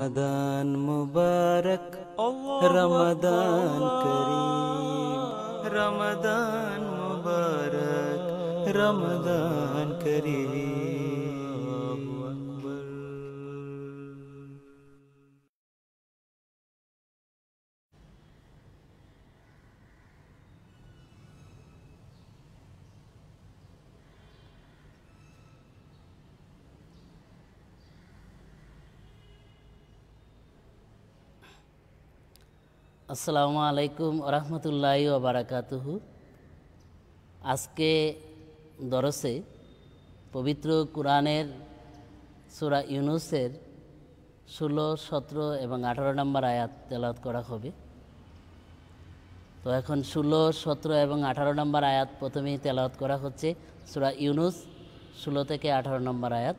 رمضان مبارك رمضان كريم رمضان مبارک رمضان کریم আসসালামু আলাইকুম রহমতুল্লাহ ওবরাকাতুহ আজকে দরসে পবিত্র কোরআনের সুরা ইউনুসের ষোলো সতেরো এবং আঠারো নম্বর আয়াত তেলাত করা হবে তো এখন ষোলো সতেরো এবং আঠারো নম্বর আয়াত প্রথমেই তেলাওত করা হচ্ছে সুরা ইউনুস ষোলো থেকে আঠারো নম্বর আয়াত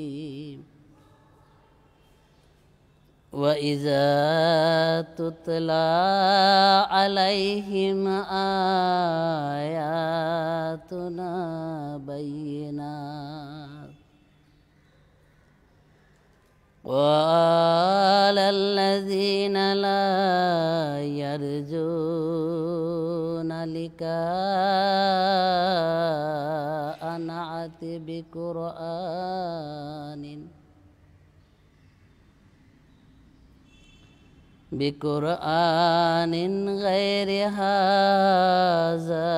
وإذا تتلى عليهم آياتنا بينات قال الذين لا يرجون لك نعت بقرآن بقرآن غير هذا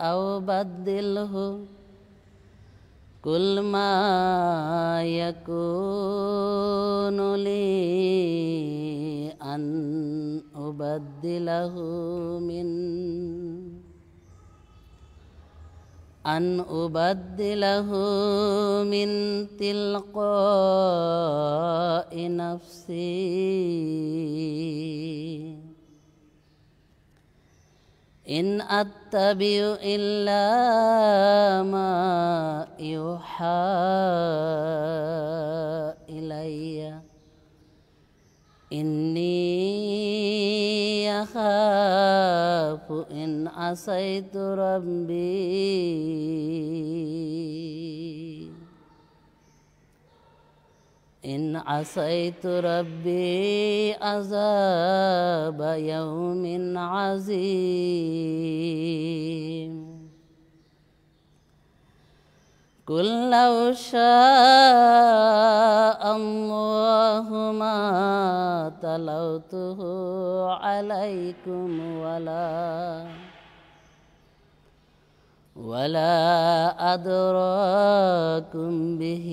أو بدله كل ما يكون لي أن أبدله من أن أبدله من تلقاء نفسي إن أتبع إلا ما يوحى إليّ إني أخاف إن عصيت ربي إن عصيت ربي عذاب يوم عظيم قل لو شاء الله ما تلوته عليكم ولا ولا أدراكم به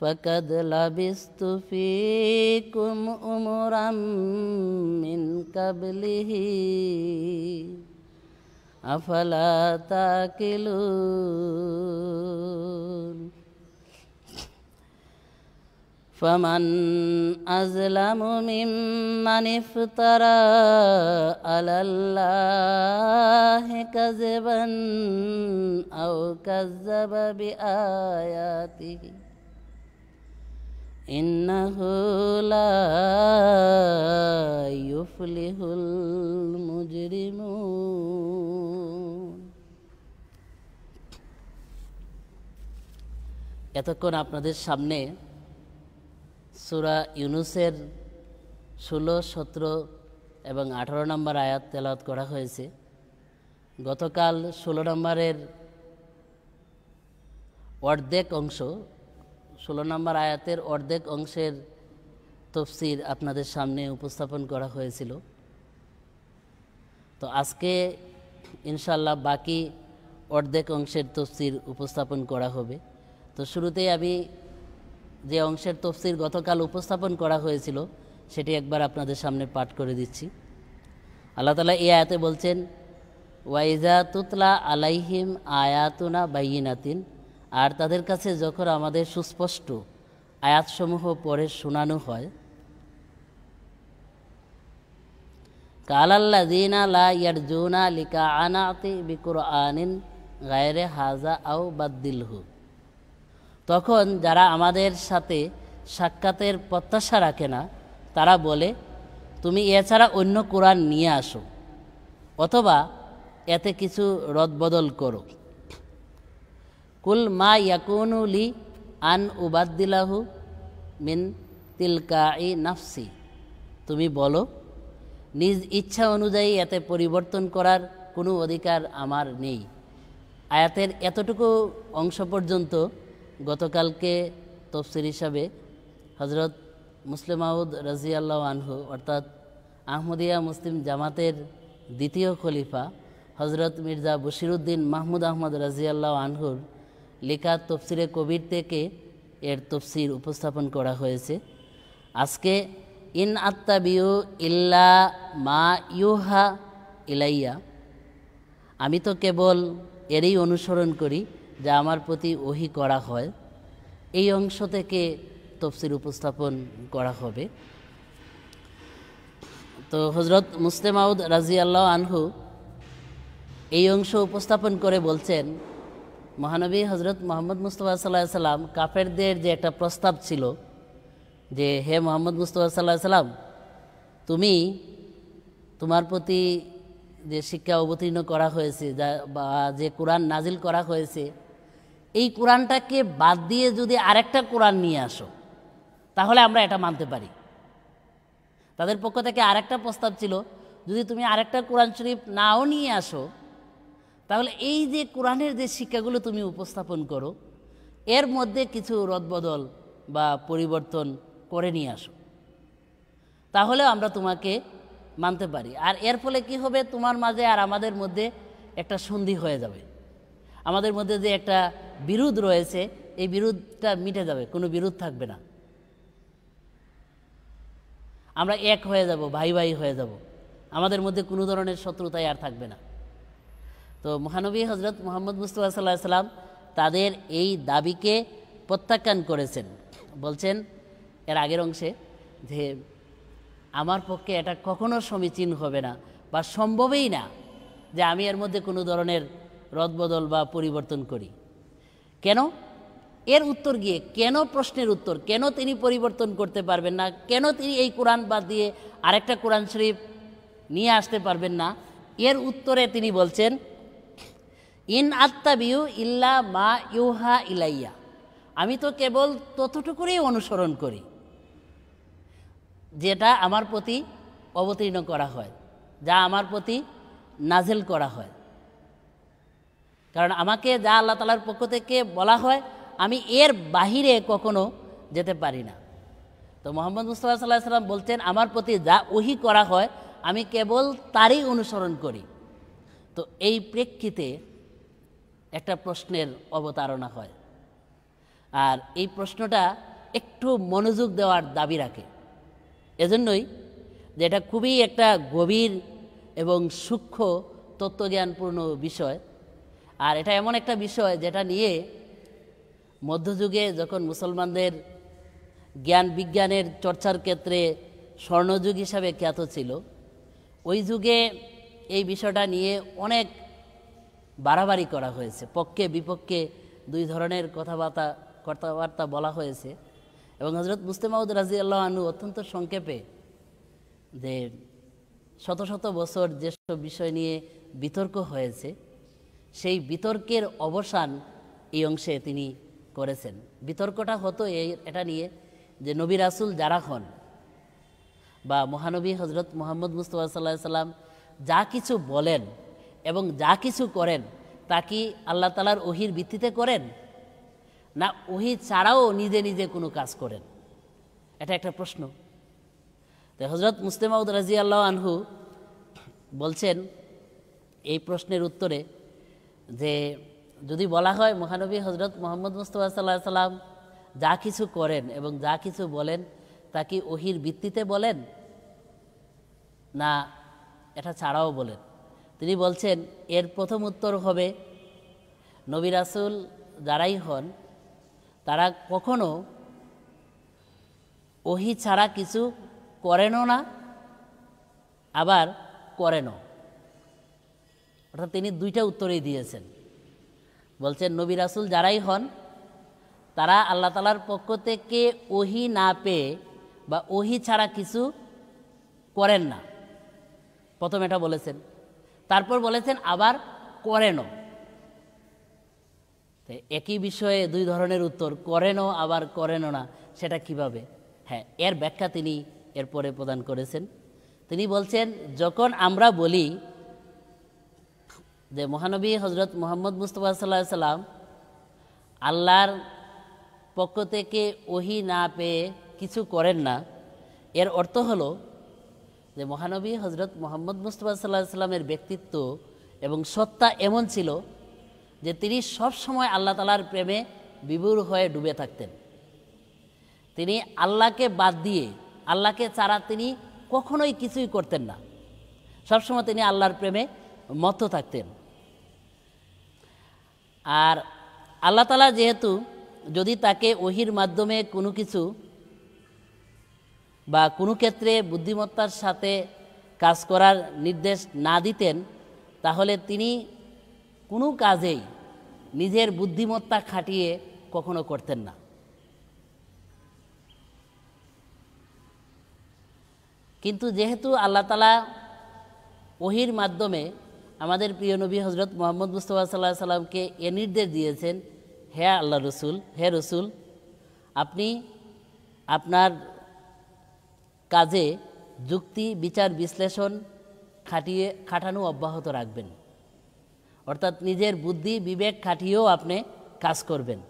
فقد لبست فيكم أمرا من قبله أفلا تاكلون فمن أظلم ممن افترى على الله كذبا أو كذب بآياته إنه لا يفلح المجرمون এতক্ষণ আপনাদের সামনে সুরা ইউনুসের ষোলো সতেরো এবং আঠারো নম্বর আয়াত তেলাওয়াত করা হয়েছে গতকাল ষোলো নম্বরের অর্ধেক অংশ ষোলো নম্বর আয়াতের অর্ধেক অংশের তফসির আপনাদের সামনে উপস্থাপন করা হয়েছিল তো আজকে ইনশাল্লাহ বাকি অর্ধেক অংশের তফসির উপস্থাপন করা হবে তো শুরুতেই আমি যে অংশের তফসির গতকাল উপস্থাপন করা হয়েছিল সেটি একবার আপনাদের সামনে পাঠ করে দিচ্ছি আল্লাহ তালা এই আয়াতে বলছেন ওয়াইজা তুতলা আলাইহিম আয়াতুনা বাইনাতিন আর তাদের কাছে যখন আমাদের সুস্পষ্ট আয়াতসমূহ পরে শোনানো হয় কালাল্লা দিনা লা ইয়ারজুনা লিকা আতি বিকুর আনিন গায়রে হাজা আও বাদ্দিলহু তখন যারা আমাদের সাথে সাক্ষাতের প্রত্যাশা রাখে না তারা বলে তুমি এছাড়া অন্য কোরআন নিয়ে আসো অথবা এতে কিছু রদবদল করো কুল মা ইয়াকুনুলি আন উবাদ্দিলাহু মিন তিলকাই নাফসি তুমি বলো নিজ ইচ্ছা অনুযায়ী এতে পরিবর্তন করার কোনো অধিকার আমার নেই আয়াতের এতটুকু অংশ পর্যন্ত গতকালকে তফসির হিসাবে হজরত মুসলিমাউদ রাজিয়াল্লাহ আনহু অর্থাৎ আহমদিয়া মুসলিম জামাতের দ্বিতীয় খলিফা হজরত মির্জা বশিরুদ্দিন মাহমুদ আহমদ রাজিয়াল্লাহ আনহুর লেখা তফসিরে কবির থেকে এর তফসির উপস্থাপন করা হয়েছে আজকে ইন বিউ ইল্লা মা ইউহা ইলাইয়া আমি তো কেবল এরই অনুসরণ করি যা আমার প্রতি ওহি করা হয় এই অংশ থেকে তফসির উপস্থাপন করা হবে তো হজরত মুসলিমাউদ রাজিয়াল্লাহ আনহু এই অংশ উপস্থাপন করে বলছেন মহানবী হজরত মোহাম্মদ মুস্তফা সাল্লাহ সাল্লাম কাফেরদের যে একটা প্রস্তাব ছিল যে হে মোহাম্মদ মুস্তফা সাল্লাহ সাল্লাম তুমি তোমার প্রতি যে শিক্ষা অবতীর্ণ করা হয়েছে যা বা যে কোরআন নাজিল করা হয়েছে এই কোরআনটাকে বাদ দিয়ে যদি আরেকটা কোরআন নিয়ে আসো তাহলে আমরা এটা মানতে পারি তাদের পক্ষ থেকে আরেকটা প্রস্তাব ছিল যদি তুমি আরেকটা কোরআন শরীফ নাও নিয়ে আসো তাহলে এই যে কোরআনের যে শিক্ষাগুলো তুমি উপস্থাপন করো এর মধ্যে কিছু রদবদল বা পরিবর্তন করে নিয়ে আসো তাহলে আমরা তোমাকে মানতে পারি আর এর ফলে কি হবে তোমার মাঝে আর আমাদের মধ্যে একটা সন্ধি হয়ে যাবে আমাদের মধ্যে যে একটা বিরোধ রয়েছে এই বিরোধটা মিটে যাবে কোনো বিরোধ থাকবে না আমরা এক হয়ে যাব ভাই ভাই হয়ে যাব আমাদের মধ্যে কোনো ধরনের শত্রুতাই আর থাকবে না তো মহানবী হজরত মোহাম্মদ মুস্তফা সাল্লাহ সাল্লাম তাদের এই দাবিকে প্রত্যাখ্যান করেছেন বলছেন এর আগের অংশে যে আমার পক্ষে এটা কখনো সমীচীন হবে না বা সম্ভবই না যে আমি এর মধ্যে কোনো ধরনের রদবদল বা পরিবর্তন করি কেন এর উত্তর গিয়ে কেন প্রশ্নের উত্তর কেন তিনি পরিবর্তন করতে পারবেন না কেন তিনি এই কোরআন বাদ দিয়ে আরেকটা কোরআন শরীফ নিয়ে আসতে পারবেন না এর উত্তরে তিনি বলছেন ইন আত্মাবিউ ইল্লা মা ইউহা ইলাইয়া আমি তো কেবল ততটুকুরই অনুসরণ করি যেটা আমার প্রতি অবতীর্ণ করা হয় যা আমার প্রতি নাজেল করা হয় কারণ আমাকে যা আল্লাহ তালার পক্ষ থেকে বলা হয় আমি এর বাহিরে কখনো যেতে পারি না তো মোহাম্মদ মুস্তফা সাল্লাহ সাল্লাম বলছেন আমার প্রতি যা ওহি করা হয় আমি কেবল তারই অনুসরণ করি তো এই প্রেক্ষিতে একটা প্রশ্নের অবতারণা হয় আর এই প্রশ্নটা একটু মনোযোগ দেওয়ার দাবি রাখে এজন্যই যে এটা খুবই একটা গভীর এবং সূক্ষ্ম তত্ত্বজ্ঞানপূর্ণ বিষয় আর এটা এমন একটা বিষয় যেটা নিয়ে মধ্যযুগে যখন মুসলমানদের জ্ঞান বিজ্ঞানের চর্চার ক্ষেত্রে স্বর্ণযুগ হিসাবে খ্যাত ছিল ওই যুগে এই বিষয়টা নিয়ে অনেক বাড়াবাড়ি করা হয়েছে পক্ষে বিপক্ষে দুই ধরনের কথাবার্তা কথাবার্তা বলা হয়েছে এবং হজরত মুস্তেমাউদ রাজি আল্লাহ আনু অত্যন্ত সংক্ষেপে যে শত শত বছর যেসব বিষয় নিয়ে বিতর্ক হয়েছে সেই বিতর্কের অবসান এই অংশে তিনি করেছেন বিতর্কটা হতো এই এটা নিয়ে যে নবী রাসুল যারা হন বা মহানবী হজরত মোহাম্মদ মুস্তফা সাল্লাহ সাল্লাম যা কিছু বলেন এবং যা কিছু করেন তা কি আল্লাহ তালার ওহির ভিত্তিতে করেন না ওহি ছাড়াও নিজে নিজে কোনো কাজ করেন এটা একটা প্রশ্ন তো হজরত মুস্তেমাউদ রাজি আল্লাহ আনহু বলছেন এই প্রশ্নের উত্তরে যে যদি বলা হয় মহানবী হজরত মোহাম্মদ মুস্তফা সাল্লাহ সাল্লাম যা কিছু করেন এবং যা কিছু বলেন তা কি ওহির ভিত্তিতে বলেন না এটা ছাড়াও বলেন তিনি বলছেন এর প্রথম উত্তর হবে নবী রাসুল যারাই হন তারা কখনো ওহি ছাড়া কিছু করেনও না আবার করেনও অর্থাৎ তিনি দুইটা উত্তরই দিয়েছেন বলছেন নবী রাসুল যারাই হন তারা আল্লাহ তালার পক্ষ থেকে ওহি না পেয়ে বা ওহি ছাড়া কিছু করেন না প্রথম এটা বলেছেন তারপর বলেছেন আবার করেনও একই বিষয়ে দুই ধরনের উত্তর করেনও আবার করেনও না সেটা কিভাবে হ্যাঁ এর ব্যাখ্যা তিনি এরপরে প্রদান করেছেন তিনি বলছেন যখন আমরা বলি যে মহানবী হজরত মোহাম্মদ মুস্তফা সাল্লা সাল্লাম আল্লাহর পক্ষ থেকে ওহি না পেয়ে কিছু করেন না এর অর্থ হলো যে মহানবী হজরত মোহাম্মদ মুস্তফা সাল্লাহ সাল্লামের ব্যক্তিত্ব এবং সত্তা এমন ছিল যে তিনি সবসময় আল্লাহ তালার প্রেমে বিভুর হয়ে ডুবে থাকতেন তিনি আল্লাহকে বাদ দিয়ে আল্লাহকে ছাড়া তিনি কখনোই কিছুই করতেন না সবসময় তিনি আল্লাহর প্রেমে মত থাকতেন আর আল্লাহ তালা যেহেতু যদি তাকে ওহির মাধ্যমে কোনো কিছু বা কোনো ক্ষেত্রে বুদ্ধিমত্তার সাথে কাজ করার নির্দেশ না দিতেন তাহলে তিনি কোনো কাজেই নিজের বুদ্ধিমত্তা খাটিয়ে কখনো করতেন না কিন্তু যেহেতু আল্লাহ তালা ওহির মাধ্যমে আমাদের প্রিয় নবী হজরত মোহাম্মদ মুস্তফা সাল্লাহ সাল্লামকে এ নির্দেশ দিয়েছেন হে আল্লাহ রসুল হে রসুল আপনি আপনার কাজে যুক্তি বিচার বিশ্লেষণ খাটিয়ে খাটানো অব্যাহত রাখবেন অর্থাৎ নিজের বুদ্ধি বিবেক খাটিয়েও আপনি কাজ করবেন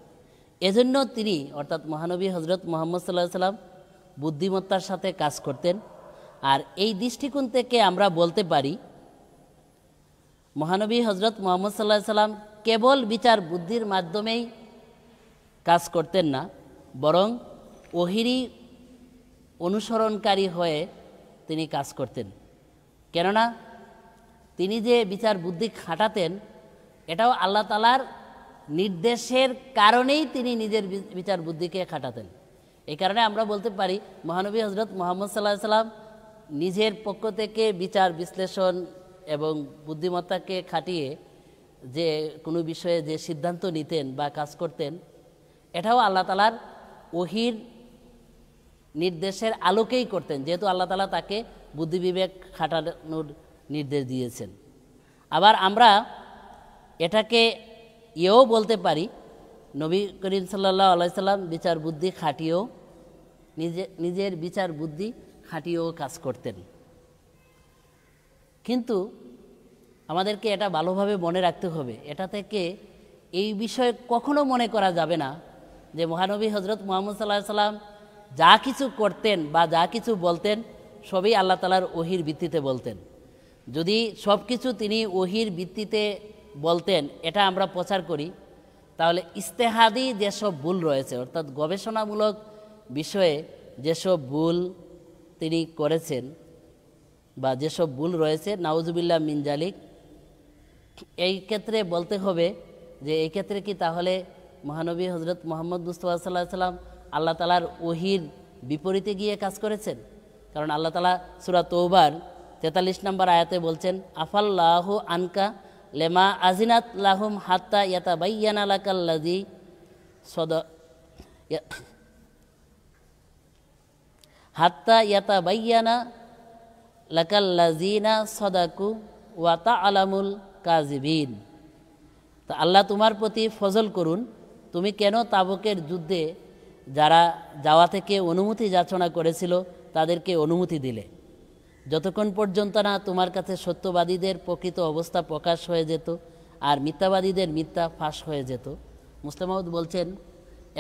এজন্য তিনি অর্থাৎ মহানবী হজরত মোহাম্মদ সাল্লাহ সাল্লাম বুদ্ধিমত্তার সাথে কাজ করতেন আর এই দৃষ্টিকোণ থেকে আমরা বলতে পারি মহানবী হজরত মোহাম্মদ সাল্লাহ সাল্লাম কেবল বিচার বুদ্ধির মাধ্যমেই কাজ করতেন না বরং ওহিরি অনুসরণকারী হয়ে তিনি কাজ করতেন কেননা তিনি যে বিচার বুদ্ধি খাটাতেন এটাও আল্লাহ তালার নির্দেশের কারণেই তিনি নিজের বিচার বুদ্ধিকে খাটাতেন এই কারণে আমরা বলতে পারি মহানবী হজরত মোহাম্মদ সাল্লাহ সাল্লাম নিজের পক্ষ থেকে বিচার বিশ্লেষণ এবং বুদ্ধিমত্তাকে খাটিয়ে যে কোনো বিষয়ে যে সিদ্ধান্ত নিতেন বা কাজ করতেন এটাও আল্লাহ তালার ওহির নির্দেশের আলোকেই করতেন যেহেতু আল্লাহ তালা তাকে বুদ্ধি বিবেক খাটানোর নির্দেশ দিয়েছেন আবার আমরা এটাকে ইয়েও বলতে পারি নবী করিম সাল্লাহ আলাইসাল্লাম বিচার বুদ্ধি খাটিয়েও নিজে নিজের বিচার বুদ্ধি খাটিয়েও কাজ করতেন কিন্তু আমাদেরকে এটা ভালোভাবে মনে রাখতে হবে এটা থেকে এই বিষয়ে কখনো মনে করা যাবে না যে মহানবী হজরত মোহাম্মদ সাল্লাহ সাল্লাম যা কিছু করতেন বা যা কিছু বলতেন সবই আল্লাহ তালার ওহির ভিত্তিতে বলতেন যদি সব কিছু তিনি ওহির ভিত্তিতে বলতেন এটা আমরা প্রচার করি তাহলে ইস্তেহাদি যেসব ভুল রয়েছে অর্থাৎ গবেষণামূলক বিষয়ে যেসব ভুল তিনি করেছেন বা যেসব ভুল রয়েছে নাউজুবিল্লা মিনজালিক এই ক্ষেত্রে বলতে হবে যে এই ক্ষেত্রে কি তাহলে মহানবী হজরত মোহাম্মদ মুস্তফা সাল্লাহ সাল্লাম আল্লাহ তালার ওহির বিপরীতে গিয়ে কাজ করেছেন কারণ আল্লাহ তালা সুরা তৌবার তেতাল্লিশ নম্বর আয়াতে বলছেন আফাল্লাহ আনকা লেমা আজিনাত লাহুম হাত্তা ইয়াতা বাইয়ান আলাকাল্লাজি সদ হাত্তা ইয়াতা বাইয়ানা লাকাল্লাজিনা সদাকু ওয়াতা আলামুল কাজিবিন তা আল্লাহ তোমার প্রতি ফজল করুন তুমি কেন তাবকের যুদ্ধে যারা যাওয়া থেকে অনুমতি যাচনা করেছিল তাদেরকে অনুমতি দিলে যতক্ষণ পর্যন্ত না তোমার কাছে সত্যবাদীদের প্রকৃত অবস্থা প্রকাশ হয়ে যেত আর মিথ্যাবাদীদের মিথ্যা ফাঁস হয়ে যেত মুসলিমাউদ বলছেন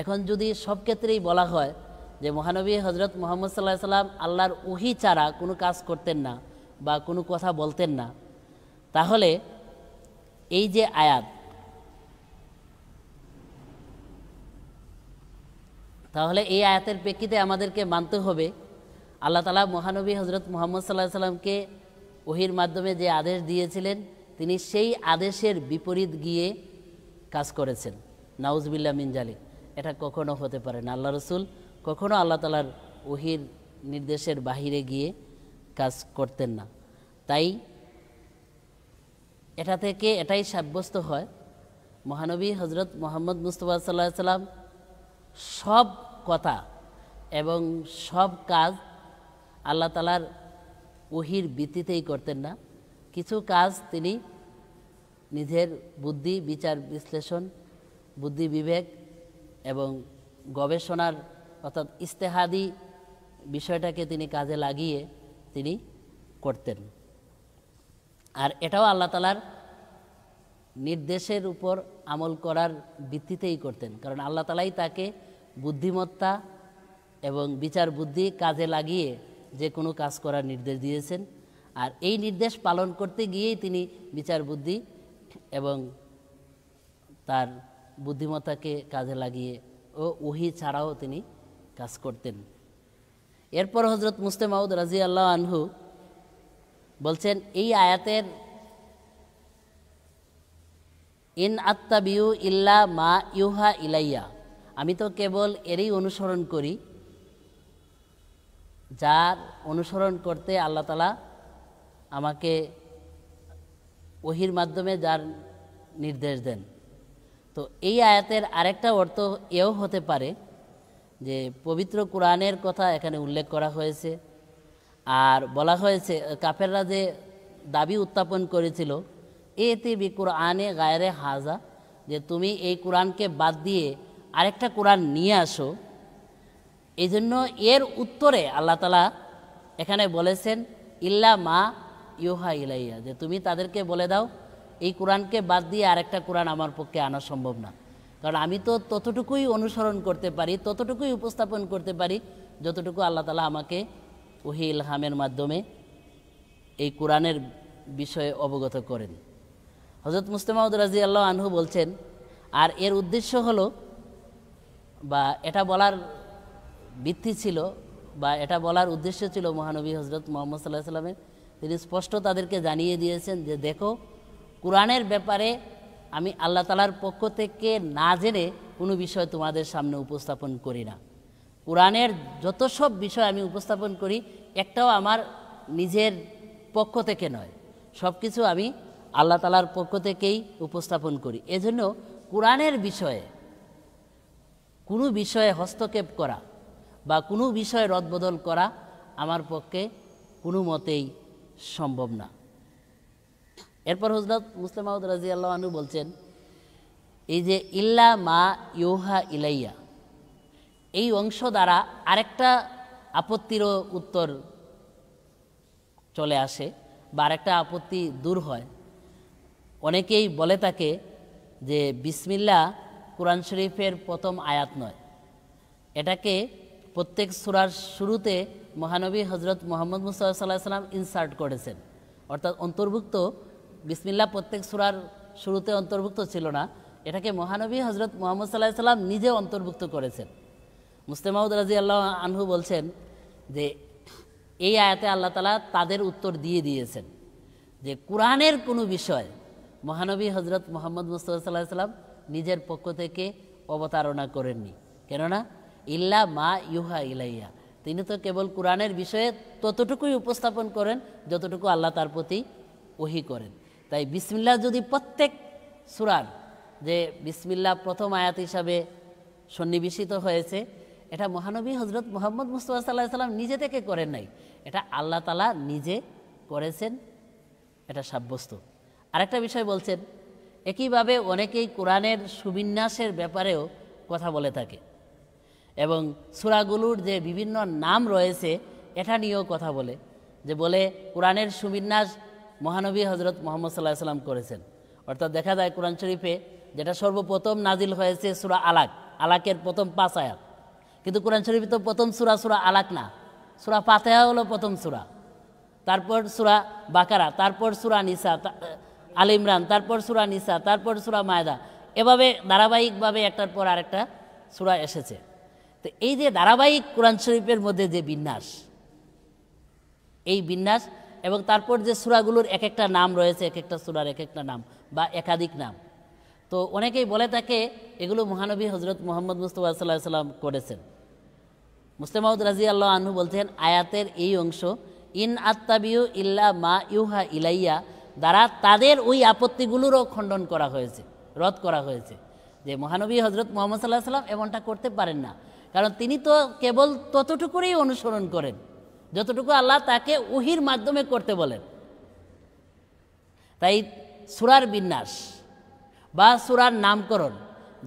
এখন যদি সব ক্ষেত্রেই বলা হয় যে মহানবী হজরত মোহাম্মদ সাল্লাহ সাল্লাম আল্লাহর উহি ছাড়া কোনো কাজ করতেন না বা কোনো কথা বলতেন না তাহলে এই যে আয়াত তাহলে এই আয়াতের প্রেক্ষিতে আমাদেরকে মানতে হবে আল্লাহ তালা মহানবী হজরত মোহাম্মদ সাল্লাহ সাল্লামকে ওহির মাধ্যমে যে আদেশ দিয়েছিলেন তিনি সেই আদেশের বিপরীত গিয়ে কাজ করেছেন নাউজবিল্লা মিনজালি এটা কখনো হতে পারে না আল্লাহ রসুল কখনো আল্লাহ তালার ওহির নির্দেশের বাহিরে গিয়ে কাজ করতেন না তাই এটা থেকে এটাই সাব্যস্ত হয় মহানবী হজরত মোহাম্মদ মুস্তফা সাল্লাহ সাল্লাম সব কথা এবং সব কাজ আল্লাহ তালার ওহির ভিত্তিতেই করতেন না কিছু কাজ তিনি নিজের বুদ্ধি বিচার বিশ্লেষণ বুদ্ধি বিবেক এবং গবেষণার অর্থাৎ ইস্তেহাদি বিষয়টাকে তিনি কাজে লাগিয়ে তিনি করতেন আর এটাও আল্লাহ তালার নির্দেশের উপর আমল করার ভিত্তিতেই করতেন কারণ আল্লাহ তালাই তাকে বুদ্ধিমত্তা এবং বিচার বুদ্ধি কাজে লাগিয়ে যে কোনো কাজ করার নির্দেশ দিয়েছেন আর এই নির্দেশ পালন করতে গিয়েই তিনি বিচার বুদ্ধি এবং তার বুদ্ধিমত্তাকে কাজে লাগিয়ে ও উহি ছাড়াও তিনি কাজ করতেন এরপর হজরত মুস্তে মাউদ রাজি আল্লাহ আনহু বলছেন এই আয়াতের ইন আত্মাবিউ ইল্লা মা ইউহা ইলাইয়া আমি তো কেবল এরই অনুসরণ করি যার অনুসরণ করতে আল্লাহ তালা আমাকে ওহির মাধ্যমে যার নির্দেশ দেন তো এই আয়াতের আরেকটা অর্থ এও হতে পারে যে পবিত্র কোরআনের কথা এখানে উল্লেখ করা হয়েছে আর বলা হয়েছে কাফেররা যে দাবি উত্থাপন করেছিল এতে বিকুর আনে গায়রে হাজা যে তুমি এই কোরআনকে বাদ দিয়ে আরেকটা কোরআন নিয়ে আসো এই জন্য এর উত্তরে আল্লাহ তালা এখানে বলেছেন ইল্লা মা ইউহা ইলাইয়া যে তুমি তাদেরকে বলে দাও এই কোরআনকে বাদ দিয়ে আরেকটা কোরআন আমার পক্ষে আনা সম্ভব না কারণ আমি তো ততটুকুই অনুসরণ করতে পারি ততটুকুই উপস্থাপন করতে পারি যতটুকু আল্লাহ তালা আমাকে ওহি ইলহামের মাধ্যমে এই কোরআনের বিষয়ে অবগত করেন হজরত মুস্তেমাউদ রাজি আল্লাহ আনহু বলছেন আর এর উদ্দেশ্য হলো বা এটা বলার ভিত্তি ছিল বা এটা বলার উদ্দেশ্য ছিল মহানবী হজরত মোহাম্মদ সাল্লাহ সাল্লামের তিনি স্পষ্ট তাদেরকে জানিয়ে দিয়েছেন যে দেখো কোরআনের ব্যাপারে আমি আল্লাহ তালার পক্ষ থেকে না জেনে কোনো বিষয় তোমাদের সামনে উপস্থাপন করি না কোরআনের যত সব বিষয় আমি উপস্থাপন করি একটাও আমার নিজের পক্ষ থেকে নয় সব কিছু আমি আল্লাহ তালার পক্ষ থেকেই উপস্থাপন করি এজন্য কোরআনের বিষয়ে কোনো বিষয়ে হস্তক্ষেপ করা বা কোনো বিষয়ে রদবদল করা আমার পক্ষে কোনো মতেই সম্ভব না এরপর হজরত মুসলিম মাহমুদ রাজি আল্লাহ আনু বলছেন এই যে ইল্লা মা ইউহা ইলাইয়া এই অংশ দ্বারা আরেকটা আপত্তিরও উত্তর চলে আসে বা আরেকটা আপত্তি দূর হয় অনেকেই বলে তাকে যে বিসমিল্লা কোরআন শরীফের প্রথম আয়াত নয় এটাকে প্রত্যেক সুরার শুরুতে মহানবী হজরত মোহাম্মদ মুসাল্লাহ সাল্লাম ইনসার্ট করেছেন অর্থাৎ অন্তর্ভুক্ত বিসমিল্লা প্রত্যেক সুরার শুরুতে অন্তর্ভুক্ত ছিল না এটাকে মহানবী হজরত মোহাম্মদ সাল্লাহ সাল্লাম নিজে অন্তর্ভুক্ত করেছেন মুস্তেমাউদ রাজি আল্লাহ আনহু বলছেন যে এই আয়াতে আল্লাহ তালা তাদের উত্তর দিয়ে দিয়েছেন যে কোরআনের কোনো বিষয় মহানবী হজরত মোহাম্মদ মুস্তফা সাল্লাহ সাল্লাম নিজের পক্ষ থেকে অবতারণা করেননি কেননা ইল্লা মা ইউহা ইলাইয়া তিনি তো কেবল কোরআনের বিষয়ে ততটুকুই উপস্থাপন করেন যতটুকু আল্লাহ তার প্রতি ওহি করেন তাই বিসমিল্লা যদি প্রত্যেক সুরার যে বিসমিল্লা প্রথম আয়াত হিসাবে সন্নিবেশিত হয়েছে এটা মহানবী হজরত মোহাম্মদ মুস্তফা সাল্লাহ সাল্লাম নিজে থেকে করেন নাই এটা আল্লাহ তালা নিজে করেছেন এটা সাব্যস্ত আরেকটা বিষয় বলছেন একইভাবে অনেকেই কোরআনের সুবিন্যাসের ব্যাপারেও কথা বলে থাকে এবং সুরাগুলোর যে বিভিন্ন নাম রয়েছে এটা নিয়েও কথা বলে যে বলে কোরআনের সুবিন্যাস মহানবী হজরত মোহাম্মদ সাল্লাহ সাল্লাম করেছেন অর্থাৎ দেখা যায় কোরআন শরীফে যেটা সর্বপ্রথম নাজিল হয়েছে সুরা আলাক আলাকের প্রথম পাঁচ আয়াত কিন্তু কোরআন শরীফে তো প্রথম সুরা সুরা আলাক না সুরা পাতেহা হলো প্রথম সুরা তারপর সুরা বাকারা তারপর সুরা নিসা আল ইমরান তারপর সুরা নিসা তারপর সুরা মায়দা এভাবে ধারাবাহিকভাবে একটার পর আরেকটা সুরা এসেছে তো এই যে ধারাবাহিক কোরআন শরীফের মধ্যে যে বিন্যাস এই বিন্যাস এবং তারপর যে সুরাগুলোর এক একটা নাম রয়েছে এক একটা সুরার এক একটা নাম বা একাধিক নাম তো অনেকেই বলে থাকে এগুলো মহানবী হজরত মোহাম্মদ মুস্তফা সাল্লাহ সাল্লাম করেছেন মুসলিমাউদ রাজি আল্লাহ আনহু বলছেন আয়াতের এই অংশ ইন আত্মাবিউ ইল্লা মা ইউহা ইলাইয়া দ্বারা তাদের ওই আপত্তিগুলোরও খণ্ডন করা হয়েছে রদ করা হয়েছে যে মহানবী হজরত মোহাম্মদ সাল্লাহ সাল্লাম এমনটা করতে পারেন না কারণ তিনি তো কেবল ততটুকুরই অনুসরণ করেন যতটুকু আল্লাহ তাকে উহির মাধ্যমে করতে বলেন তাই সুরার বিন্যাস বা সুরার নামকরণ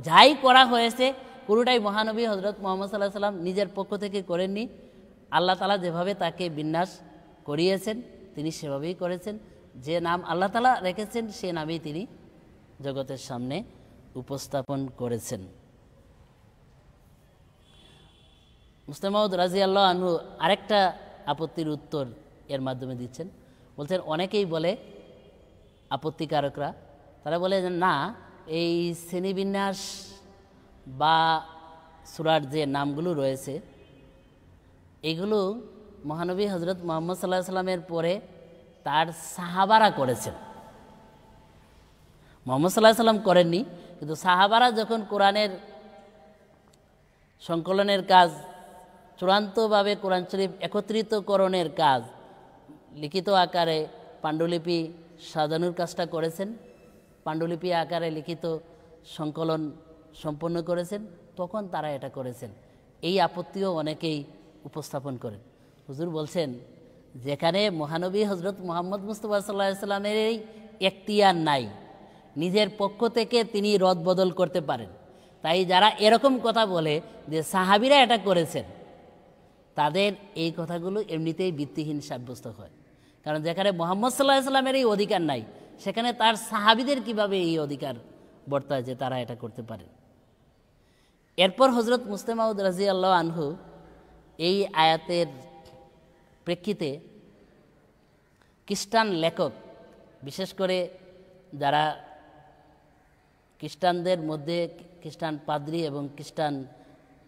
যাই করা হয়েছে পুরোটাই মহানবী হজরত মোহাম্মদ সাল্লাহ সাল্লাম নিজের পক্ষ থেকে করেননি আল্লাহ তালা যেভাবে তাকে বিন্যাস করিয়েছেন তিনি সেভাবেই করেছেন যে নাম আল্লাহ তালা রেখেছেন সে নামেই তিনি জগতের সামনে উপস্থাপন করেছেন মুস্তামাউদ রাজি আল্লাহ আনহু আরেকটা আপত্তির উত্তর এর মাধ্যমে দিচ্ছেন বলছেন অনেকেই বলে আপত্তিকারকরা তারা বলে যে না এই শ্রেণীবিন্যাস বা সুরার যে নামগুলো রয়েছে এগুলো মহানবী হজরত মোহাম্মদ সাল্লাহ সাল্লামের পরে তার সাহাবারা করেছেন মোহাম্মদ সাল্লাহ সাল্লাম করেননি কিন্তু সাহাবারা যখন কোরআনের সংকলনের কাজ চূড়ান্তভাবে কোরআন শরীফ একত্রিতকরণের কাজ লিখিত আকারে পাণ্ডুলিপি সাজানোর কাজটা করেছেন পাণ্ডুলিপি আকারে লিখিত সংকলন সম্পন্ন করেছেন তখন তারা এটা করেছেন এই আপত্তিও অনেকেই উপস্থাপন করেন হুজুর বলছেন যেখানে মহানবী হজরত মোহাম্মদ মুস্তফা সাল্লাহ সাল্লামের এই এখতিয়ার নাই নিজের পক্ষ থেকে তিনি রদ বদল করতে পারেন তাই যারা এরকম কথা বলে যে সাহাবিরা এটা করেছেন তাদের এই কথাগুলো এমনিতেই ভিত্তিহীন সাব্যস্ত হয় কারণ যেখানে মোহাম্মদ সাল্লাহ সাল্লামের এই অধিকার নাই সেখানে তার সাহাবিদের কিভাবে এই অধিকার বর্তায় যে তারা এটা করতে পারে এরপর হজরত মুস্তেমাউদ রাজি আল্লাহ আনহু এই আয়াতের প্রেক্ষিতে খ্রিস্টান লেখক বিশেষ করে যারা খ্রিস্টানদের মধ্যে খ্রিস্টান পাদ্রি এবং খ্রিস্টান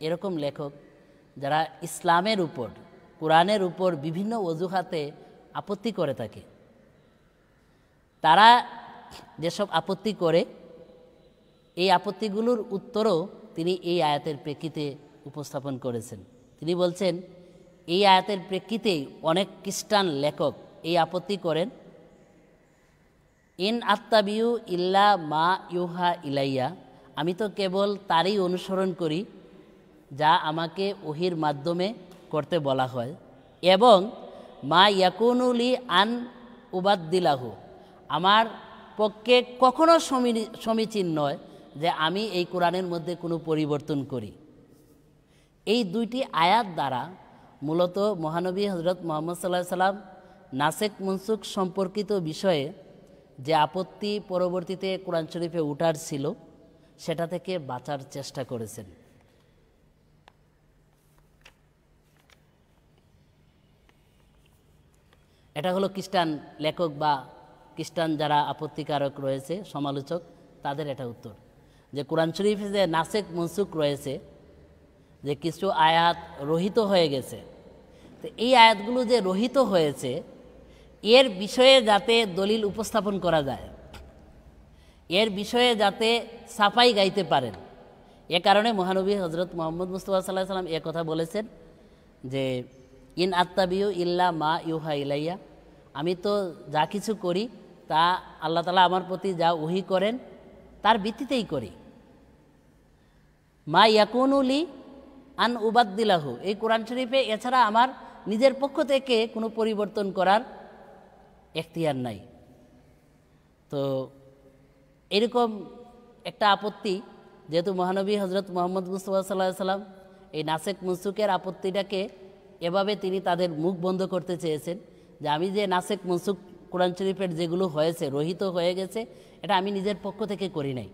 এরকম লেখক যারা ইসলামের উপর কোরআনের উপর বিভিন্ন অজুহাতে আপত্তি করে থাকে তারা যেসব আপত্তি করে এই আপত্তিগুলোর উত্তরও তিনি এই আয়াতের প্রেক্ষিতে উপস্থাপন করেছেন তিনি বলছেন এই আয়াতের প্রেক্ষিতে অনেক খ্রিস্টান লেখক এই আপত্তি করেন ইন আত্মাবিউ ইল্লা মা ইউহা ইলাইয়া আমি তো কেবল তারই অনুসরণ করি যা আমাকে ওহির মাধ্যমে করতে বলা হয় এবং মা ইয়াকুনুলি আন উবাদ্দিলাহু আমার পক্ষে কখনো সমীচীন নয় যে আমি এই কোরআনের মধ্যে কোনো পরিবর্তন করি এই দুইটি আয়াত দ্বারা মূলত মহানবী হজরত মোহাম্মদ সাল্লাহ সাল্লাম নাসেক মনসুখ সম্পর্কিত বিষয়ে যে আপত্তি পরবর্তীতে কোরআন শরীফে উঠার ছিল সেটা থেকে বাঁচার চেষ্টা করেছেন এটা হলো খ্রিস্টান লেখক বা খ্রিস্টান যারা আপত্তিকারক রয়েছে সমালোচক তাদের এটা উত্তর যে কোরআন শরীফে যে নাসেক মনসুখ রয়েছে যে কিছু আয়াত রহিত হয়ে গেছে তো এই আয়াতগুলো যে রহিত হয়েছে এর বিষয়ে যাতে দলিল উপস্থাপন করা যায় এর বিষয়ে যাতে সাফাই গাইতে পারেন এ কারণে মহানবী হজরত মোহাম্মদ মুস্তফা সাল্লাহ সাল্লাম এ কথা বলেছেন যে ইন আত্মাবিউ ইল্লা মা ইউহা ইলাইয়া আমি তো যা কিছু করি তা আল্লাহ তালা আমার প্রতি যা উহি করেন তার ভিত্তিতেই করি মা ইয়াকুনুলি আন উবাদ্দিলাহু এই কোরআন শরীফে এছাড়া আমার নিজের পক্ষ থেকে কোনো পরিবর্তন করার এখতিয়ার নাই তো এরকম একটা আপত্তি যেহেতু মহানবী হজরত মোহাম্মদ মুস্তফা সাল্লাহ সাল্লাম এই নাসেক মনসুকের আপত্তিটাকে এভাবে তিনি তাদের মুখ বন্ধ করতে চেয়েছেন যে আমি যে নাসেক মনসুক কোরআন শরীফের যেগুলো হয়েছে রহিত হয়ে গেছে এটা আমি নিজের পক্ষ থেকে করি নাই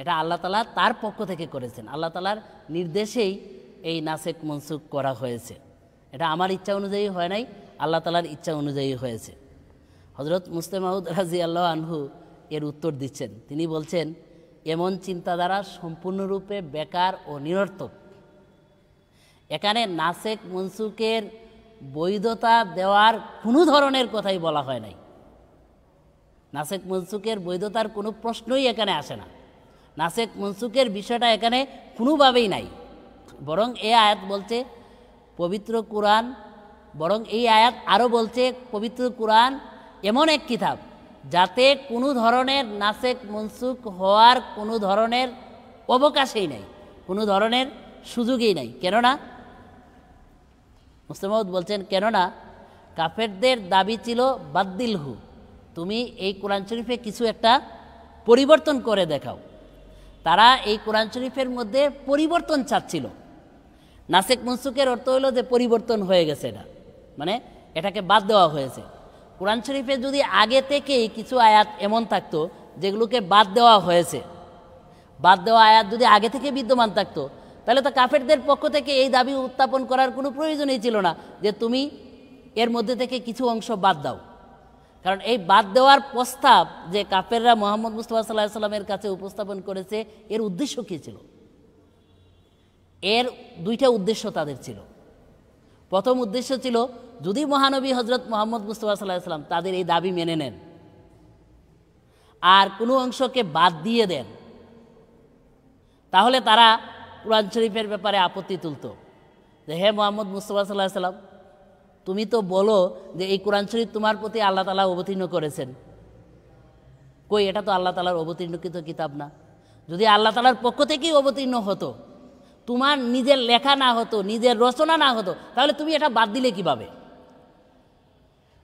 এটা আল্লাহ তালা তার পক্ষ থেকে করেছেন আল্লাহ তালার নির্দেশেই এই নাসেক মনসুখ করা হয়েছে এটা আমার ইচ্ছা অনুযায়ী হয় নাই আল্লাহ তালার ইচ্ছা অনুযায়ী হয়েছে হজরত মুস্তে রাজি আল্লাহ আনহু এর উত্তর দিচ্ছেন তিনি বলছেন এমন চিন্তাধারা সম্পূর্ণরূপে বেকার ও নিরর্থক এখানে নাসেক মনসুকের বৈধতা দেওয়ার কোনো ধরনের কথাই বলা হয় নাই নাসেক মনসুকের বৈধতার কোনো প্রশ্নই এখানে আসে না নাসেক মনসুকের বিষয়টা এখানে কোনোভাবেই নাই বরং এই আয়াত বলছে পবিত্র কোরআন বরং এই আয়াত আরও বলছে পবিত্র কোরআন এমন এক কিতাব যাতে কোনো ধরনের নাসেক মনসুক হওয়ার কোনো ধরনের অবকাশেই নাই কোনো ধরনের সুযোগই নাই কেননা মুসলিম বলছেন কেননা কাফেরদের দাবি ছিল বাদ্দিল হু তুমি এই কোরআন শরীফে কিছু একটা পরিবর্তন করে দেখাও তারা এই কোরআন শরীফের মধ্যে পরিবর্তন চাচ্ছিল নাসেক মনসুকের অর্থ হলো যে পরিবর্তন হয়ে গেছে এটা মানে এটাকে বাদ দেওয়া হয়েছে কোরআন শরীফে যদি আগে থেকেই কিছু আয়াত এমন থাকতো যেগুলোকে বাদ দেওয়া হয়েছে বাদ দেওয়া আয়াত যদি আগে থেকে বিদ্যমান থাকতো তাহলে তো কাফেরদের পক্ষ থেকে এই দাবি উত্থাপন করার কোনো প্রয়োজনই ছিল না যে তুমি এর মধ্যে থেকে কিছু অংশ বাদ দাও কারণ এই বাদ দেওয়ার প্রস্তাব যে কাফেররা মোহাম্মদ মুস্তফা সাল্লাহ সাল্লামের কাছে উপস্থাপন করেছে এর উদ্দেশ্য কী ছিল এর দুইটা উদ্দেশ্য তাদের ছিল প্রথম উদ্দেশ্য ছিল যদি মহানবী হজরত মোহাম্মদ মুস্তফা সাল্লাহ সাল্লাম তাদের এই দাবি মেনে নেন আর কোনো অংশকে বাদ দিয়ে দেন তাহলে তারা কোরআন শরীফের ব্যাপারে আপত্তি তুলত যে হে মোহাম্মদ মুস্তফা সাল্লাহ সাল্লাম তুমি তো বলো যে এই কোরআন শরীফ তোমার প্রতি আল্লাহ তালা অবতীর্ণ করেছেন কই এটা তো আল্লাহ তালার অবতীর্ণকৃত কিতাব না যদি আল্লাহ তালার পক্ষ থেকেই অবতীর্ণ হতো তোমার নিজের লেখা না হতো নিজের রচনা না হতো তাহলে তুমি এটা বাদ দিলে কিভাবে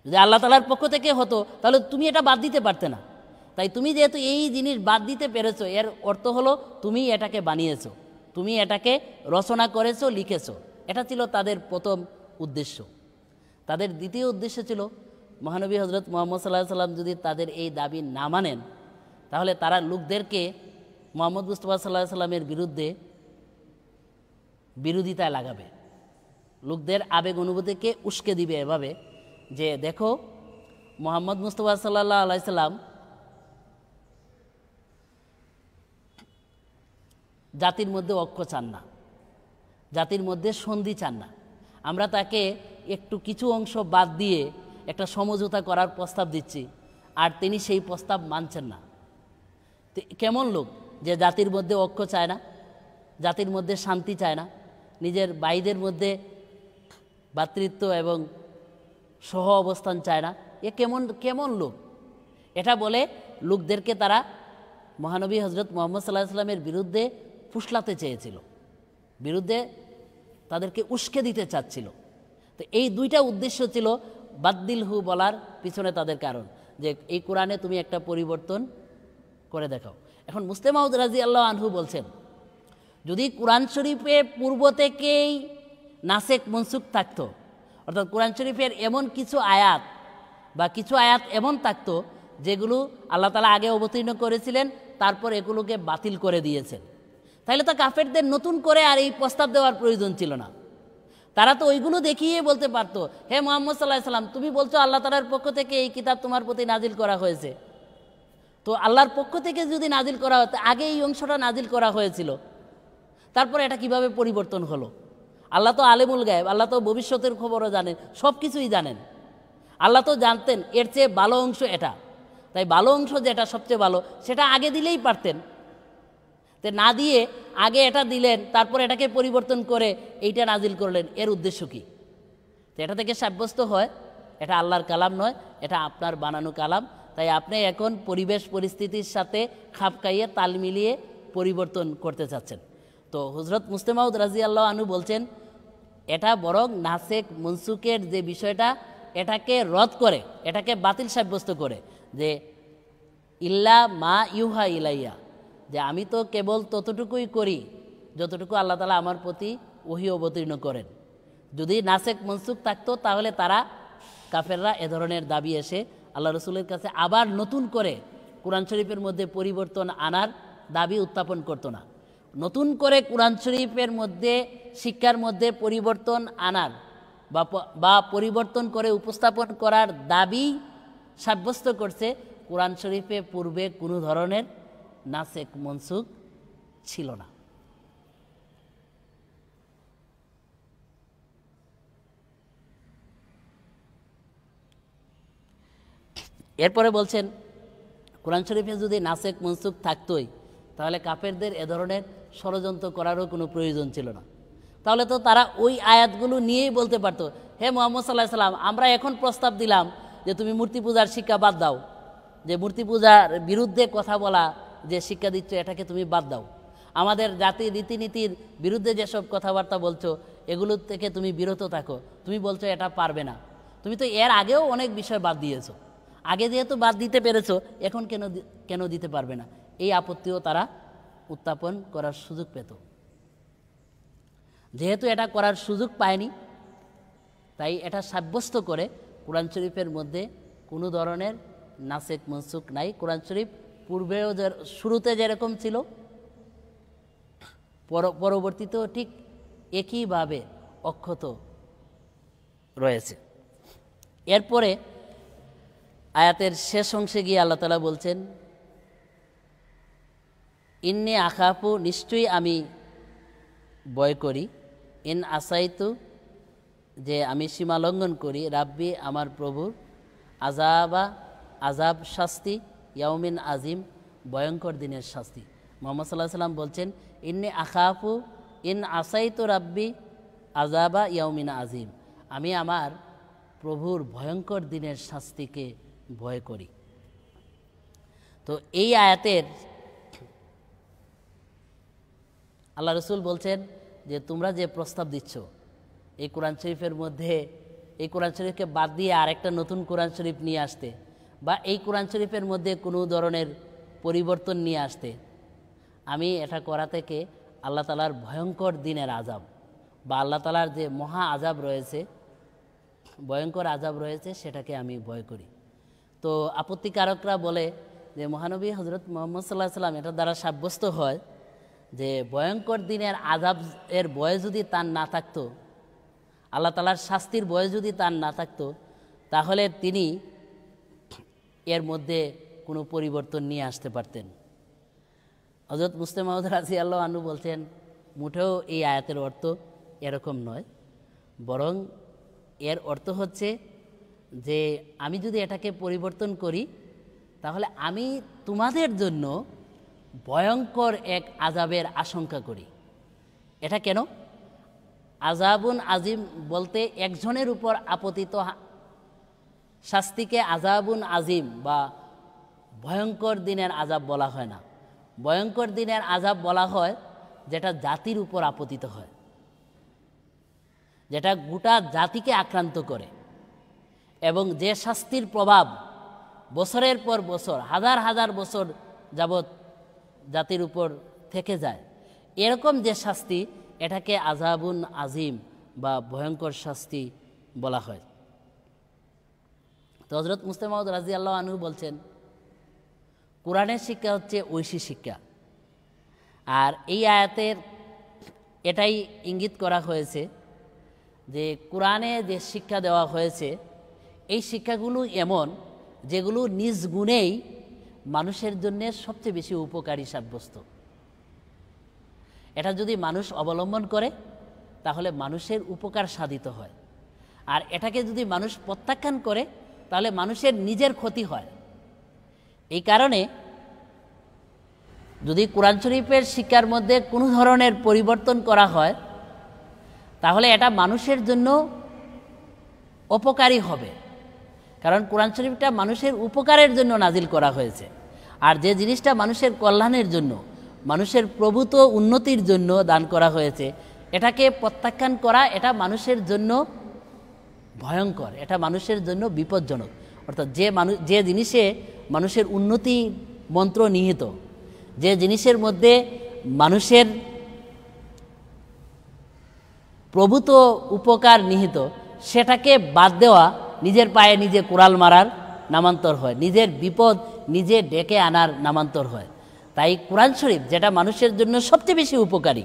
যদি আল্লাহ তালার পক্ষ থেকে হতো তাহলে তুমি এটা বাদ দিতে পারতে না তাই তুমি যেহেতু এই জিনিস বাদ দিতে পেরেছো এর অর্থ হলো তুমি এটাকে বানিয়েছো তুমি এটাকে রচনা করেছো লিখেছো এটা ছিল তাদের প্রথম উদ্দেশ্য তাদের দ্বিতীয় উদ্দেশ্য ছিল মহানবী হজরত মোহাম্মদ সাল্লাহ সাল্লাম যদি তাদের এই দাবি না মানেন তাহলে তারা লোকদেরকে মোহাম্মদ মুস্তফা সাল্লাহ সাল্লামের বিরুদ্ধে বিরোধিতায় লাগাবে লোকদের আবেগ অনুভূতিকে উস্কে দিবে এভাবে যে দেখো মোহাম্মদ মুস্তফা সাল্লাহ আলাইসাল্লাম জাতির মধ্যে ঐক্য চান না জাতির মধ্যে সন্ধি চান না আমরা তাকে একটু কিছু অংশ বাদ দিয়ে একটা সমঝোতা করার প্রস্তাব দিচ্ছি আর তিনি সেই প্রস্তাব মানছেন না কেমন লোক যে জাতির মধ্যে ঐক্য চায় না জাতির মধ্যে শান্তি চায় না নিজের বাইদের মধ্যে ভাতৃত্ব এবং সহ অবস্থান চায় না এ কেমন কেমন লোক এটা বলে লোকদেরকে তারা মহানবী হজরত মোহাম্মদ সাল্লাহ সাল্লামের বিরুদ্ধে ফুসলাতে চেয়েছিল বিরুদ্ধে তাদেরকে উস্কে দিতে চাচ্ছিল তো এই দুইটা উদ্দেশ্য ছিল বাদ্দিল হু বলার পিছনে তাদের কারণ যে এই কোরআনে তুমি একটা পরিবর্তন করে দেখাও এখন মুস্তেমাউদ রাজি আল্লাহ আনহু বলছেন যদি কোরআন শরীফে পূর্ব থেকেই নাসেক মনসুখ থাকত অর্থাৎ কোরআন শরীফের এমন কিছু আয়াত বা কিছু আয়াত এমন থাকত যেগুলো আল্লাহ তালা আগে অবতীর্ণ করেছিলেন তারপর এগুলোকে বাতিল করে দিয়েছেন তাহলে তো কাফেরদের নতুন করে আর এই প্রস্তাব দেওয়ার প্রয়োজন ছিল না তারা তো ওইগুলো দেখিয়ে বলতে পারত হে মোহাম্মদ সাল্লাহ সাল্লাম তুমি বলছো আল্লাহ তালার পক্ষ থেকে এই কিতাব তোমার প্রতি নাজিল করা হয়েছে তো আল্লাহর পক্ষ থেকে যদি নাজিল করা হতো আগে এই অংশটা নাজিল করা হয়েছিল তারপরে এটা কিভাবে পরিবর্তন হলো আল্লাহ তো আলেমুল গায়েব আল্লাহ তো ভবিষ্যতের খবরও জানেন সব কিছুই জানেন আল্লাহ তো জানতেন এর চেয়ে ভালো অংশ এটা তাই ভালো অংশ যেটা সবচেয়ে ভালো সেটা আগে দিলেই পারতেন তে না দিয়ে আগে এটা দিলেন তারপর এটাকে পরিবর্তন করে এইটা নাজিল করলেন এর উদ্দেশ্য কী তো এটা থেকে সাব্যস্ত হয় এটা আল্লাহর কালাম নয় এটা আপনার বানানো কালাম তাই আপনি এখন পরিবেশ পরিস্থিতির সাথে খাপ খাইয়ে তাল মিলিয়ে পরিবর্তন করতে চাচ্ছেন তো হজরত মুস্তেমাউদ রাজি আল্লাহ আনু বলছেন এটা বরং নাসেক মনসুকের যে বিষয়টা এটাকে রদ করে এটাকে বাতিল সাব্যস্ত করে যে ইল্লা মা ইউহা ইলাইয়া যে আমি তো কেবল ততটুকুই করি যতটুকু আল্লাহ তালা আমার প্রতি ওহি অবতীর্ণ করেন যদি নাসেক মনসুক থাকতো তাহলে তারা কাফেররা এ ধরনের দাবি এসে আল্লাহ রসুলের কাছে আবার নতুন করে কোরআন শরীফের মধ্যে পরিবর্তন আনার দাবি উত্থাপন করতো না নতুন করে কোরআন শরীফের মধ্যে শিক্ষার মধ্যে পরিবর্তন আনার বা পরিবর্তন করে উপস্থাপন করার দাবি সাব্যস্ত করছে কোরআন শরীফে পূর্বে কোনো ধরনের নাসেক মনসুখ ছিল না এরপরে বলছেন কোরআন শরীফে যদি নাসেক মনসুখ থাকতই তাহলে কাফেরদের এ ধরনের ষড়যন্ত্র করারও কোনো প্রয়োজন ছিল না তাহলে তো তারা ওই আয়াতগুলো নিয়েই বলতে পারতো হে মোহাম্মদ সাল্লাহ সাল্লাম আমরা এখন প্রস্তাব দিলাম যে তুমি মূর্তি পূজার শিক্ষা বাদ দাও যে মূর্তি পূজার বিরুদ্ধে কথা বলা যে শিক্ষা দিচ্ছ এটাকে তুমি বাদ দাও আমাদের জাতি রীতিনীতির বিরুদ্ধে যেসব কথাবার্তা বলছো এগুলো থেকে তুমি বিরত থাকো তুমি বলছো এটা পারবে না তুমি তো এর আগেও অনেক বিষয় বাদ দিয়েছো আগে যেহেতু বাদ দিতে পেরেছো এখন কেন কেন দিতে পারবে না এই আপত্তিও তারা উত্থাপন করার সুযোগ পেত যেহেতু এটা করার সুযোগ পায়নি তাই এটা সাব্যস্ত করে কোরআন শরীফের মধ্যে কোনো ধরনের নাসেক মনসুক নাই কোরআন শরীফ পূর্বেও যে শুরুতে যেরকম ছিল পরবর্তীতেও ঠিক একইভাবে অক্ষত রয়েছে এরপরে আয়াতের শেষ অংশে গিয়ে আল্লাহ তালা বলছেন ইন্নি আখাপু নিশ্চয়ই আমি বয় করি ইন আসাইতু যে আমি সীমালঙ্ঘন করি রাব্বি আমার প্রভুর আজাবা আজাব শাস্তি ইয়াউমিন আজিম ভয়ঙ্কর দিনের শাস্তি মোহাম্মদ সাল্লাহ সাল্লাম বলছেন ইন্নি আখাফু ইন আসাইতু রাব্বি আজাবা ইয়াউমিন আজিম আমি আমার প্রভুর ভয়ঙ্কর দিনের শাস্তিকে ভয় করি তো এই আয়াতের আল্লাহ রসুল বলছেন যে তোমরা যে প্রস্তাব দিচ্ছ এই কোরআন শরীফের মধ্যে এই কোরআন শরীফকে বাদ দিয়ে আরেকটা নতুন কোরআন শরীফ নিয়ে আসতে বা এই কোরআন শরীফের মধ্যে কোনো ধরনের পরিবর্তন নিয়ে আসতে আমি এটা করা থেকে আল্লাহ তালার ভয়ঙ্কর দিনের আজাব বা আল্লাহ তালার যে মহা আজাব রয়েছে ভয়ঙ্কর আজাব রয়েছে সেটাকে আমি ভয় করি তো আপত্তিকারকরা বলে যে মহানবী হজরত মোহাম্মদ সাল্লাহ সাল্লাম এটা দ্বারা সাব্যস্ত হয় যে ভয়ঙ্কর দিনের আজাব এর বয়ে যদি তার না থাকতো আল্লাহ তালার শাস্তির বয়ে যদি তার না থাকতো তাহলে তিনি এর মধ্যে কোনো পরিবর্তন নিয়ে আসতে পারতেন হজরত মুসলিম মাহমুদ রাজি আল্লাহ আনু বলছেন মুঠেও এই আয়াতের অর্থ এরকম নয় বরং এর অর্থ হচ্ছে যে আমি যদি এটাকে পরিবর্তন করি তাহলে আমি তোমাদের জন্য ভয়ঙ্কর এক আজাবের আশঙ্কা করি এটা কেন আজাবুন আজিম বলতে একজনের উপর আপতিত শাস্তিকে আজাবুন আজিম বা ভয়ঙ্কর দিনের আজাব বলা হয় না ভয়ঙ্কর দিনের আজাব বলা হয় যেটা জাতির উপর আপতিত হয় যেটা গোটা জাতিকে আক্রান্ত করে এবং যে শাস্তির প্রভাব বছরের পর বছর হাজার হাজার বছর যাবত জাতির উপর থেকে যায় এরকম যে শাস্তি এটাকে আজাবুন আজিম বা ভয়ঙ্কর শাস্তি বলা হয় তো হজরত মুস্তামাউদ রাজি আল্লাহ আনহু বলছেন কোরআনের শিক্ষা হচ্ছে ঐশী শিক্ষা আর এই আয়াতের এটাই ইঙ্গিত করা হয়েছে যে কোরআনে যে শিক্ষা দেওয়া হয়েছে এই শিক্ষাগুলো এমন যেগুলো নিজ গুণেই মানুষের জন্য সবচেয়ে বেশি উপকারী সাব্যস্ত এটা যদি মানুষ অবলম্বন করে তাহলে মানুষের উপকার সাধিত হয় আর এটাকে যদি মানুষ প্রত্যাখ্যান করে তাহলে মানুষের নিজের ক্ষতি হয় এই কারণে যদি কোরআন শরীফের শিক্ষার মধ্যে কোনো ধরনের পরিবর্তন করা হয় তাহলে এটা মানুষের জন্য অপকারী হবে কারণ কোরআন শরীফটা মানুষের উপকারের জন্য নাজিল করা হয়েছে আর যে জিনিসটা মানুষের কল্যাণের জন্য মানুষের প্রভূত উন্নতির জন্য দান করা হয়েছে এটাকে প্রত্যাখ্যান করা এটা মানুষের জন্য ভয়ঙ্কর এটা মানুষের জন্য বিপজ্জনক অর্থাৎ যে মানুষ যে জিনিসে মানুষের উন্নতি মন্ত্র নিহিত যে জিনিসের মধ্যে মানুষের প্রভূত উপকার নিহিত সেটাকে বাদ দেওয়া নিজের পায়ে নিজে কুড়াল মারার নামান্তর হয় নিজের বিপদ নিজে ডেকে আনার নামান্তর হয় তাই কোরআন শরীফ যেটা মানুষের জন্য সবচেয়ে বেশি উপকারী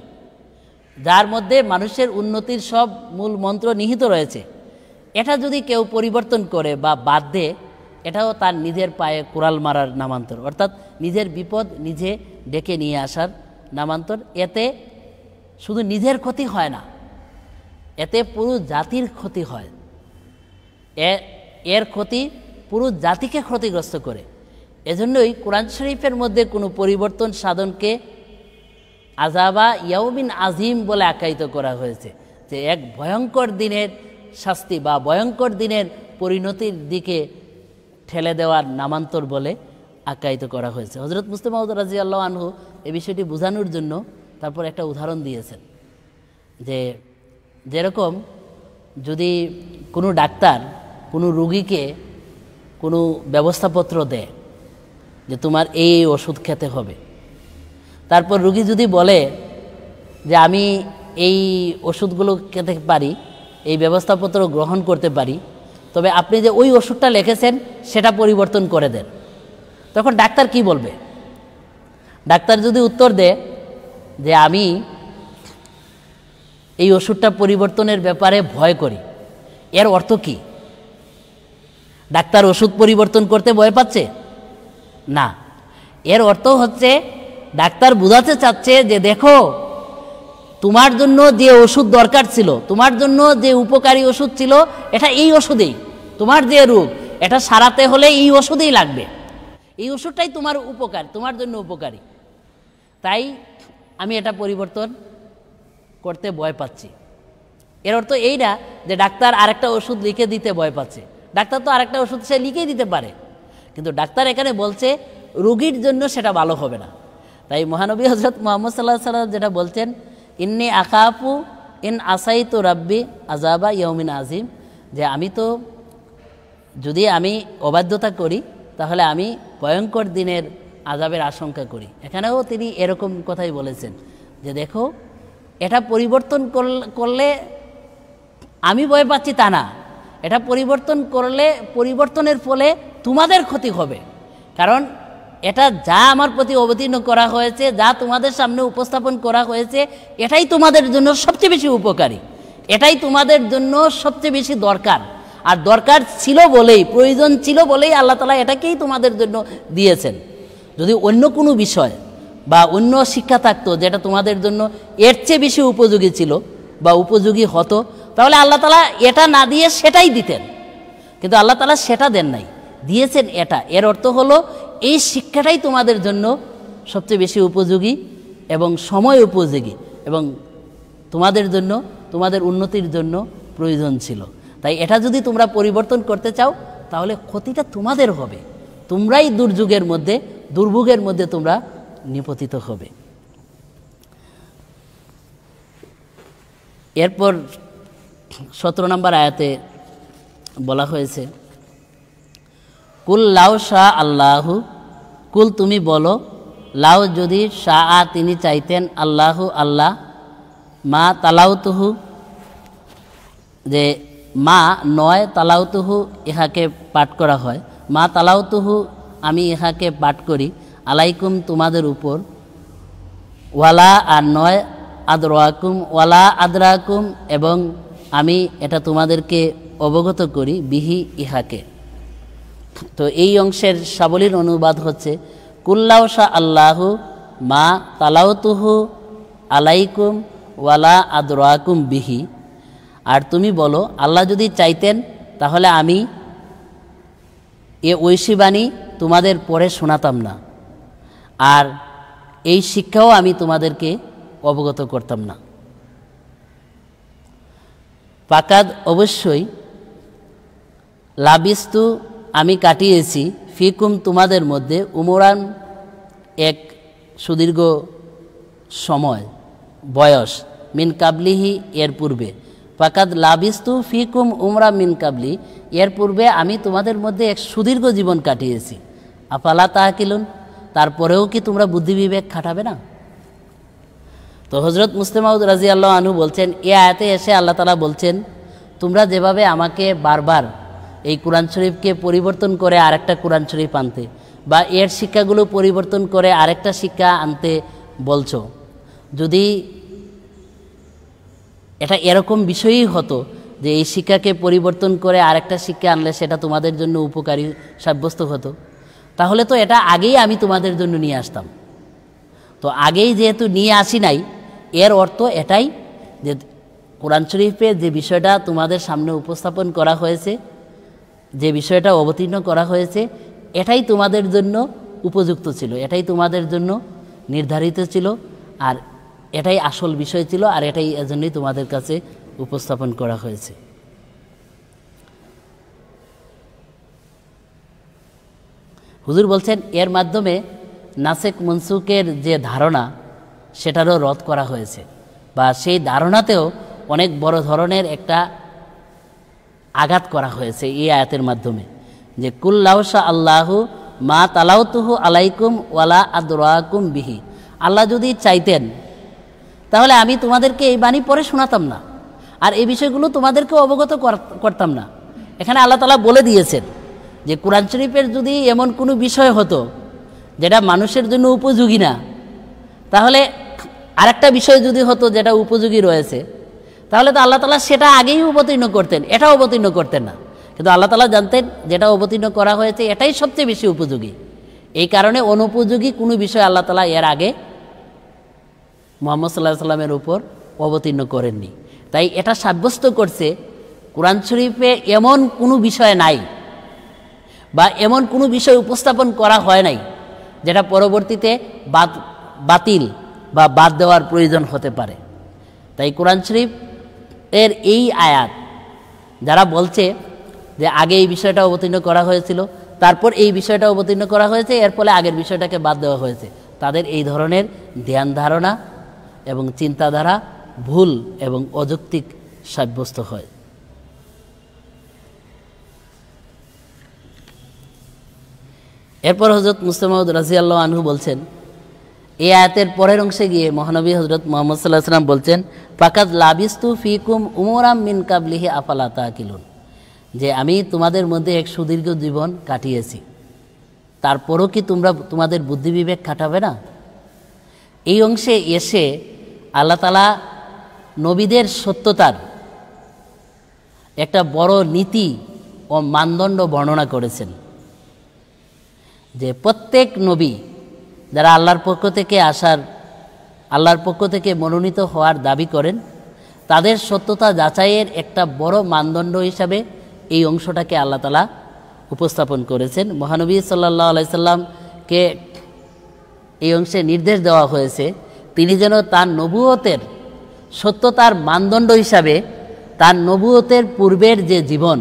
যার মধ্যে মানুষের উন্নতির সব মূল মন্ত্র নিহিত রয়েছে এটা যদি কেউ পরিবর্তন করে বা বাদ দেয় এটাও তার নিজের পায়ে কোরাল মারার নামান্তর অর্থাৎ নিজের বিপদ নিজে ডেকে নিয়ে আসার নামান্তর এতে শুধু নিজের ক্ষতি হয় না এতে পুরো জাতির ক্ষতি হয় এর ক্ষতি পুরো জাতিকে ক্ষতিগ্রস্ত করে এজন্যই কোরআন শরীফের মধ্যে কোনো পরিবর্তন সাধনকে আজাবা ইয়াউমিন আজিম বলে আখ্যায়িত করা হয়েছে যে এক ভয়ঙ্কর দিনের শাস্তি বা ভয়ঙ্কর দিনের পরিণতির দিকে ঠেলে দেওয়ার নামান্তর বলে আখ্যায়িত করা হয়েছে হজরত মুস্তমাউদ রাজি আল্লাহ আনহু এই বিষয়টি বোঝানোর জন্য তারপর একটা উদাহরণ দিয়েছেন যে যেরকম যদি কোনো ডাক্তার কোনো রুগীকে কোনো ব্যবস্থাপত্র দেয় যে তোমার এই ওষুধ খেতে হবে তারপর রুগী যদি বলে যে আমি এই ওষুধগুলো খেতে পারি এই ব্যবস্থাপত্র গ্রহণ করতে পারি তবে আপনি যে ওই ওষুধটা লিখেছেন সেটা পরিবর্তন করে দেন তখন ডাক্তার কি বলবে ডাক্তার যদি উত্তর দেয় যে আমি এই ওষুধটা পরিবর্তনের ব্যাপারে ভয় করি এর অর্থ কী ডাক্তার ওষুধ পরিবর্তন করতে ভয় পাচ্ছে না এর অর্থ হচ্ছে ডাক্তার বোঝাতে চাচ্ছে যে দেখো তোমার জন্য যে ওষুধ দরকার ছিল তোমার জন্য যে উপকারী ওষুধ ছিল এটা এই ওষুধেই তোমার যে রোগ এটা সারাতে হলে এই ওষুধেই লাগবে এই ওষুধটাই তোমার উপকার তোমার জন্য উপকারী তাই আমি এটা পরিবর্তন করতে ভয় পাচ্ছি এর অর্থ এইটা যে ডাক্তার আরেকটা ওষুধ লিখে দিতে ভয় পাচ্ছে ডাক্তার তো আরেকটা ওষুধ সে লিখেই দিতে পারে কিন্তু ডাক্তার এখানে বলছে রুগীর জন্য সেটা ভালো হবে না তাই মহানবী হজরত মোহাম্মদ সাল্লাহ সাল্লাম যেটা বলছেন ইন্নি আকাপু ইন আসাই তো রাব্বি আজাবা ইয়মিন আজিম যে আমি তো যদি আমি অবাধ্যতা করি তাহলে আমি ভয়ঙ্কর দিনের আজাবের আশঙ্কা করি এখানেও তিনি এরকম কথাই বলেছেন যে দেখো এটা পরিবর্তন করলে আমি ভয় পাচ্ছি তা না এটা পরিবর্তন করলে পরিবর্তনের ফলে তোমাদের ক্ষতি হবে কারণ এটা যা আমার প্রতি অবতীর্ণ করা হয়েছে যা তোমাদের সামনে উপস্থাপন করা হয়েছে এটাই তোমাদের জন্য সবচেয়ে বেশি উপকারী এটাই তোমাদের জন্য সবচেয়ে বেশি দরকার আর দরকার ছিল বলেই প্রয়োজন ছিল বলেই আল্লাহ তালা এটাকেই তোমাদের জন্য দিয়েছেন যদি অন্য কোনো বিষয় বা অন্য শিক্ষা থাকতো যেটা তোমাদের জন্য এর চেয়ে বেশি উপযোগী ছিল বা উপযোগী হতো তাহলে আল্লাহ তালা এটা না দিয়ে সেটাই দিতেন কিন্তু আল্লাহ তালা সেটা দেন নাই দিয়েছেন এটা এর অর্থ হলো এই শিক্ষাটাই তোমাদের জন্য সবচেয়ে বেশি উপযোগী এবং সময় উপযোগী এবং তোমাদের জন্য তোমাদের উন্নতির জন্য প্রয়োজন ছিল তাই এটা যদি তোমরা পরিবর্তন করতে চাও তাহলে ক্ষতিটা তোমাদের হবে তোমরাই দুর্যোগের মধ্যে দুর্ভোগের মধ্যে তোমরা নিপতিত হবে এরপর সতেরো নম্বর আয়াতে বলা হয়েছে কুল লাউ শাহ আল্লাহু কুল তুমি বলো লাউ যদি শাহ আ তিনি চাইতেন আল্লাহু আল্লাহ মা তালাউতুহু যে মা নয় তালাউতুহু ইহাকে পাঠ করা হয় মা তালাউতুহু আমি ইহাকে পাঠ করি আলাইকুম তোমাদের উপর ওয়ালা আর নয় আদরাকুম ওয়ালা আদরাকুম এবং আমি এটা তোমাদেরকে অবগত করি বিহি ইহাকে তো এই অংশের সাবলীল অনুবাদ হচ্ছে কুল্লাউসা আল্লাহ আল্লাহু মা তালাউতুহু আলাইকুম ওয়ালা আদরাকুম বিহি আর তুমি বলো আল্লাহ যদি চাইতেন তাহলে আমি এ ঐশী বাণী তোমাদের পরে শোনাতাম না আর এই শিক্ষাও আমি তোমাদেরকে অবগত করতাম না পাকাদ অবশ্যই লাবিস্তু আমি কাটিয়েছি ফিকুম তোমাদের মধ্যে উমরান এক সুদীর্ঘ সময় বয়স মিন কাবলিহি এর পূর্বে পাকাদ লাবিস্তু ফিকুম উমরা মিন কাবলি এর পূর্বে আমি তোমাদের মধ্যে এক সুদীর্ঘ জীবন কাটিয়েছি আপালা তাহাকিলুন তারপরেও কি তোমরা বুদ্ধি বিবেক খাটাবে না তো হজরত মুস্তেমাউদ রাজি আল্লাহ আনু বলছেন এ আয়াতে এসে আল্লাহ তালা বলছেন তোমরা যেভাবে আমাকে বারবার এই কোরআন শরীফকে পরিবর্তন করে আরেকটা কোরআন শরীফ আনতে বা এর শিক্ষাগুলো পরিবর্তন করে আরেকটা শিক্ষা আনতে বলছো যদি এটা এরকম বিষয়ই হতো যে এই শিক্ষাকে পরিবর্তন করে আরেকটা শিক্ষা আনলে সেটা তোমাদের জন্য উপকারী সাব্যস্ত হতো তাহলে তো এটা আগেই আমি তোমাদের জন্য নিয়ে আসতাম তো আগেই যেহেতু নিয়ে আসি নাই এর অর্থ এটাই যে কোরআন শরীফে যে বিষয়টা তোমাদের সামনে উপস্থাপন করা হয়েছে যে বিষয়টা অবতীর্ণ করা হয়েছে এটাই তোমাদের জন্য উপযুক্ত ছিল এটাই তোমাদের জন্য নির্ধারিত ছিল আর এটাই আসল বিষয় ছিল আর এটাই এজন্যই তোমাদের কাছে উপস্থাপন করা হয়েছে হুজুর বলছেন এর মাধ্যমে নাসেক মনসুকের যে ধারণা সেটারও রদ করা হয়েছে বা সেই ধারণাতেও অনেক বড় ধরনের একটা আঘাত করা হয়েছে এই আয়াতের মাধ্যমে যে কুল্লাউসা আল্লাহু মা তালাউতুহু আলাইকুম ওয়ালা আদরাকুম বিহি আল্লাহ যদি চাইতেন তাহলে আমি তোমাদেরকে এই বাণী পরে শোনাতাম না আর এই বিষয়গুলো তোমাদেরকে অবগত করতাম না এখানে আল্লাহ তালা বলে দিয়েছেন যে কোরআন শরীফের যদি এমন কোনো বিষয় হতো যেটা মানুষের জন্য উপযোগী না তাহলে আর একটা বিষয় যদি হতো যেটা উপযোগী রয়েছে তাহলে তো আল্লাহ তালা সেটা আগেই অবতীর্ণ করতেন এটা অবতীর্ণ করতেন না কিন্তু আল্লাহ তালা জানতেন যেটা অবতীর্ণ করা হয়েছে এটাই সবচেয়ে বেশি উপযোগী এই কারণে অনুপযোগী কোনো বিষয় আল্লাহ তালা এর আগে মোহাম্মদ সাল্লাহ সাল্লামের উপর অবতীর্ণ করেননি তাই এটা সাব্যস্ত করছে কোরআন শরীফে এমন কোনো বিষয় নাই বা এমন কোনো বিষয় উপস্থাপন করা হয় নাই যেটা পরবর্তীতে বাতিল বা বাদ দেওয়ার প্রয়োজন হতে পারে তাই কোরআন শরীফ এর এই আয়াত যারা বলছে যে আগে এই বিষয়টা অবতীর্ণ করা হয়েছিল তারপর এই বিষয়টা অবতীর্ণ করা হয়েছে এর ফলে আগের বিষয়টাকে বাদ দেওয়া হয়েছে তাদের এই ধরনের ধ্যান ধারণা এবং চিন্তাধারা ভুল এবং অযৌক্তিক সাব্যস্ত হয় এরপর হজরত মুস্তমাউদ রাজিয়াল্লাহ আনহু বলছেন এই আয়াতের পরের অংশে গিয়ে মহানবী হজরত মোহাম্মদ সাল্লাহ সাল্লাম বলছেন পাকাত লাবিস্তু ফিকুম উমরাম মিন কাবলিহে আফালা কিলুন যে আমি তোমাদের মধ্যে এক সুদীর্ঘ জীবন কাটিয়েছি তারপরও কি তোমরা তোমাদের বুদ্ধি বিবেক খাটাবে না এই অংশে এসে আল্লাহ তালা নবীদের সত্যতার একটা বড় নীতি ও মানদণ্ড বর্ণনা করেছেন যে প্রত্যেক নবী যারা আল্লাহর পক্ষ থেকে আসার আল্লাহর পক্ষ থেকে মনোনীত হওয়ার দাবি করেন তাদের সত্যতা যাচাইয়ের একটা বড় মানদণ্ড হিসাবে এই অংশটাকে আল্লাহ তালা উপস্থাপন করেছেন মহানবী সাল্লাহ আলাইসাল্লামকে এই অংশে নির্দেশ দেওয়া হয়েছে তিনি যেন তার নবুয়তের সত্যতার মানদণ্ড হিসাবে তার নবুয়তের পূর্বের যে জীবন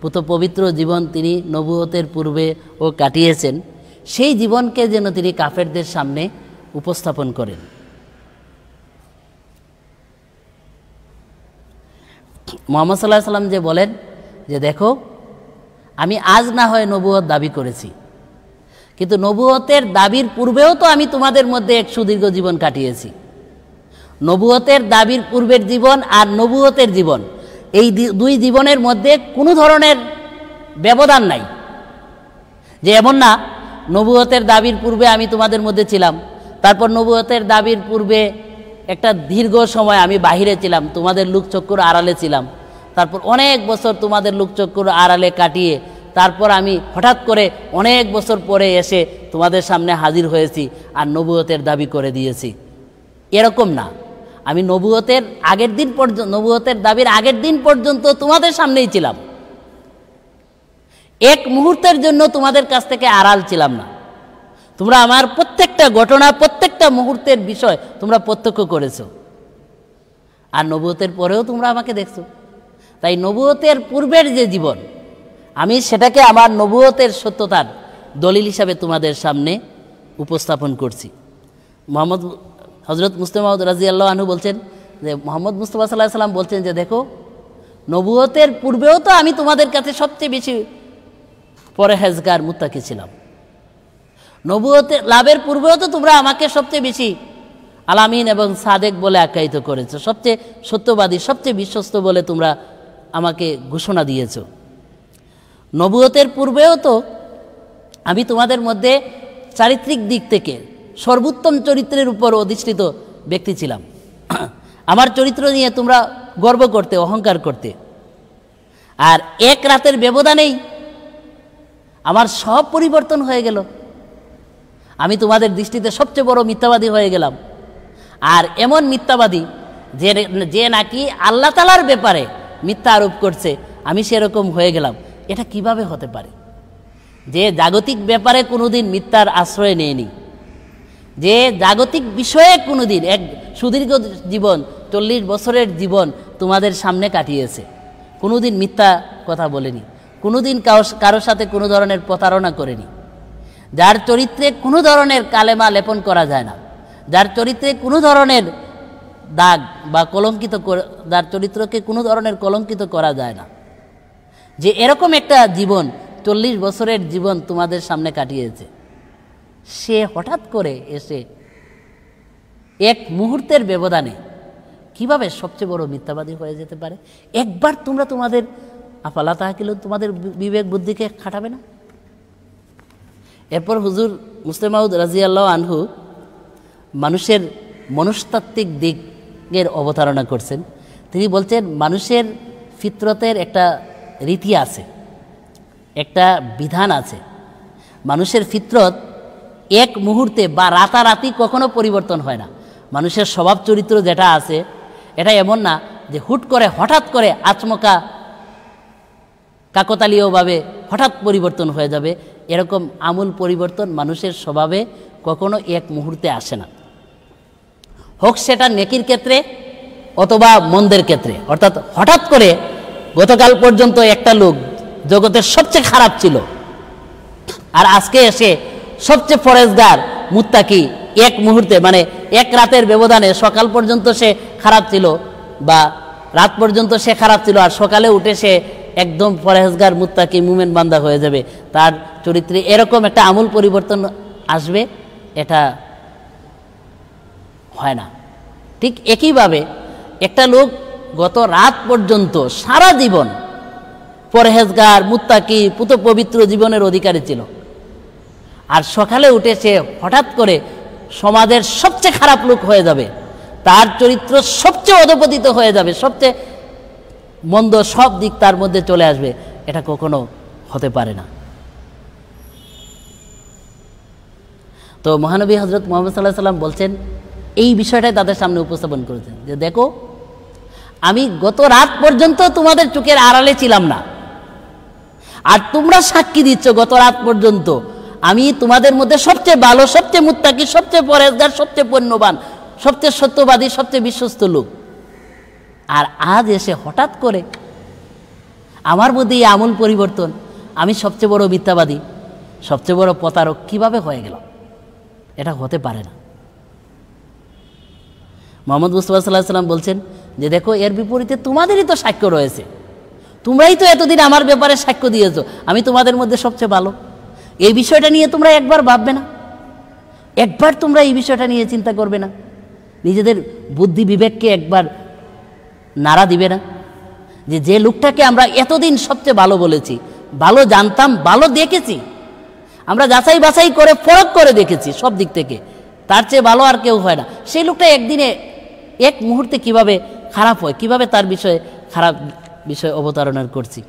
পুত পবিত্র জীবন তিনি নবুয়তের পূর্বে ও কাটিয়েছেন সেই জীবনকে যেন তিনি কাফেরদের সামনে উপস্থাপন করেন মোহাম্মদ সাল্লাহ সাল্লাম যে বলেন যে দেখো আমি আজ না হয় নবুয়ত দাবি করেছি কিন্তু নবুয়তের দাবির পূর্বেও তো আমি তোমাদের মধ্যে এক সুদীর্ঘ জীবন কাটিয়েছি নবুয়তের দাবির পূর্বের জীবন আর নবুয়তের জীবন এই দুই জীবনের মধ্যে কোনো ধরনের ব্যবধান নাই যে এমন না নবুয়তের দাবির পূর্বে আমি তোমাদের মধ্যে ছিলাম তারপর নবুয়তের দাবির পূর্বে একটা দীর্ঘ সময় আমি বাহিরে ছিলাম তোমাদের লুকচক্ষুর আড়ালে ছিলাম তারপর অনেক বছর তোমাদের লুকচক্ষুর আড়ালে কাটিয়ে তারপর আমি হঠাৎ করে অনেক বছর পরে এসে তোমাদের সামনে হাজির হয়েছি আর নবুয়তের দাবি করে দিয়েছি এরকম না আমি নবুয়তের আগের দিন পর্যন্ত নবুয়তের দাবির আগের দিন পর্যন্ত তোমাদের সামনেই ছিলাম এক মুহূর্তের জন্য তোমাদের কাছ থেকে আড়াল ছিলাম না তোমরা আমার প্রত্যেকটা ঘটনা প্রত্যেকটা মুহূর্তের বিষয় তোমরা প্রত্যক্ষ করেছো আর নবুয়তের পরেও তোমরা আমাকে দেখছো তাই নবুয়তের পূর্বের যে জীবন আমি সেটাকে আমার নবুয়তের সত্যতার দলিল হিসাবে তোমাদের সামনে উপস্থাপন করছি মোহাম্মদ হজরত মুস্তমাউদ রাজি আল্লাহ আনু বলছেন যে মোহাম্মদ মুস্তফা সাল্লাহ সাল্লাম বলছেন যে দেখো নবুয়তের পূর্বেও তো আমি তোমাদের কাছে সবচেয়ে বেশি পরে হেজগার মুত্তাকি ছিলাম নবুয়তে লাভের পূর্বেও তো তোমরা আমাকে সবচেয়ে বেশি আলামিন এবং সাদেক বলে আখ্যায়িত করেছ সবচেয়ে সত্যবাদী সবচেয়ে বিশ্বস্ত বলে তোমরা আমাকে ঘোষণা দিয়েছ নবুয়তের পূর্বেও তো আমি তোমাদের মধ্যে চারিত্রিক দিক থেকে সর্বোত্তম চরিত্রের উপর অধিষ্ঠিত ব্যক্তি ছিলাম আমার চরিত্র নিয়ে তোমরা গর্ব করতে অহংকার করতে আর এক রাতের ব্যবধানেই আমার সব পরিবর্তন হয়ে গেল আমি তোমাদের দৃষ্টিতে সবচেয়ে বড় মিথ্যাবাদী হয়ে গেলাম আর এমন মিথ্যাবাদী যে যে নাকি আল্লাহ তালার ব্যাপারে মিথ্যা আরোপ করছে আমি সেরকম হয়ে গেলাম এটা কিভাবে হতে পারে যে জাগতিক ব্যাপারে কোনোদিন মিথ্যার আশ্রয় নেয়নি যে জাগতিক বিষয়ে কোনোদিন এক সুদীর্ঘ জীবন চল্লিশ বছরের জীবন তোমাদের সামনে কাটিয়েছে কোনোদিন মিথ্যা কথা বলেনি কোনোদিন কারোর সাথে কোনো ধরনের প্রতারণা করেনি যার চরিত্রে কোনো ধরনের কালেমা লেপন করা যায় না যার চরিত্রে কোনো ধরনের দাগ বা কলঙ্কিত যার চরিত্রকে কোনো ধরনের কলঙ্কিত করা যায় না যে এরকম একটা জীবন চল্লিশ বছরের জীবন তোমাদের সামনে কাটিয়েছে সে হঠাৎ করে এসে এক মুহূর্তের ব্যবধানে কিভাবে সবচেয়ে বড় মিথ্যাবাদী হয়ে যেতে পারে একবার তোমরা তোমাদের আফালা তাহাকিল তোমাদের বিবেক বুদ্ধিকে খাটাবে না এরপর হুজুর মুসলিমাউদ রাজিয়াল্লাহ আনহু মানুষের মনস্তাত্ত্বিক দিকের অবতারণা করছেন তিনি বলছেন মানুষের ফিতরতের একটা রীতি আছে একটা বিধান আছে মানুষের ফিতরত এক মুহূর্তে বা রাতারাতি কখনো পরিবর্তন হয় না মানুষের স্বভাব চরিত্র যেটা আছে এটা এমন না যে হুট করে হঠাৎ করে আচমকা কাকতালীয়ভাবে হঠাৎ পরিবর্তন হয়ে যাবে এরকম আমূল পরিবর্তন মানুষের স্বভাবে কখনো এক মুহূর্তে আসে না হোক সেটা নেকির ক্ষেত্রে অথবা মন্দের ক্ষেত্রে অর্থাৎ হঠাৎ করে গতকাল পর্যন্ত একটা লোক জগতের সবচেয়ে খারাপ ছিল আর আজকে এসে সবচেয়ে ফরেজগার মুত্তাকি এক মুহূর্তে মানে এক রাতের ব্যবধানে সকাল পর্যন্ত সে খারাপ ছিল বা রাত পর্যন্ত সে খারাপ ছিল আর সকালে উঠে সে একদম পরেজগার মুত্তাকি মুমেন বান্দা হয়ে যাবে তার চরিত্রে এরকম একটা আমূল পরিবর্তন আসবে এটা হয় না ঠিক একইভাবে একটা লোক গত রাত পর্যন্ত সারা জীবন পরহেজগার মুত্তাকি পুত পবিত্র জীবনের অধিকারী ছিল আর সকালে উঠে সে হঠাৎ করে সমাজের সবচেয়ে খারাপ লোক হয়ে যাবে তার চরিত্র সবচেয়ে অধপতিত হয়ে যাবে সবচেয়ে মন্দ সব দিক তার মধ্যে চলে আসবে এটা কখনো হতে পারে না তো মহানবী হজরত মোহাম্মদ সাল্লাহ সাল্লাম বলছেন এই বিষয়টাই তাদের সামনে উপস্থাপন করেছেন যে দেখো আমি গত রাত পর্যন্ত তোমাদের চোখের আড়ালে ছিলাম না আর তোমরা সাক্ষী দিচ্ছ গত রাত পর্যন্ত আমি তোমাদের মধ্যে সবচেয়ে ভালো সবচেয়ে মুত্তাকি সবচেয়ে পরেজগার সবচেয়ে পণ্যবান সবচেয়ে সত্যবাদী সবচেয়ে বিশ্বস্ত লোক আর আজ এসে হঠাৎ করে আমার মধ্যে এই আমূল পরিবর্তন আমি সবচেয়ে বড় মিথ্যাবাদী সবচেয়ে বড় প্রতারক কিভাবে হয়ে গেল এটা হতে পারে না মোহাম্মদ মুস্তফা সাল্লাহ সাল্লাম বলছেন যে দেখো এর বিপরীতে তোমাদেরই তো সাক্ষ্য রয়েছে তোমরাই তো এতদিন আমার ব্যাপারে সাক্ষ্য দিয়েছ আমি তোমাদের মধ্যে সবচেয়ে ভালো এই বিষয়টা নিয়ে তোমরা একবার ভাববে না একবার তোমরা এই বিষয়টা নিয়ে চিন্তা করবে না নিজেদের বুদ্ধি বিবেককে একবার নাড়া দিবে না যে যে লোকটাকে আমরা এতদিন সবচেয়ে ভালো বলেছি ভালো জানতাম ভালো দেখেছি আমরা যাচাই বাছাই করে ফরক করে দেখেছি সব দিক থেকে তার চেয়ে ভালো আর কেউ হয় না সেই লোকটা একদিনে এক মুহূর্তে কিভাবে খারাপ হয় কিভাবে তার বিষয়ে খারাপ বিষয় অবতারণার করছি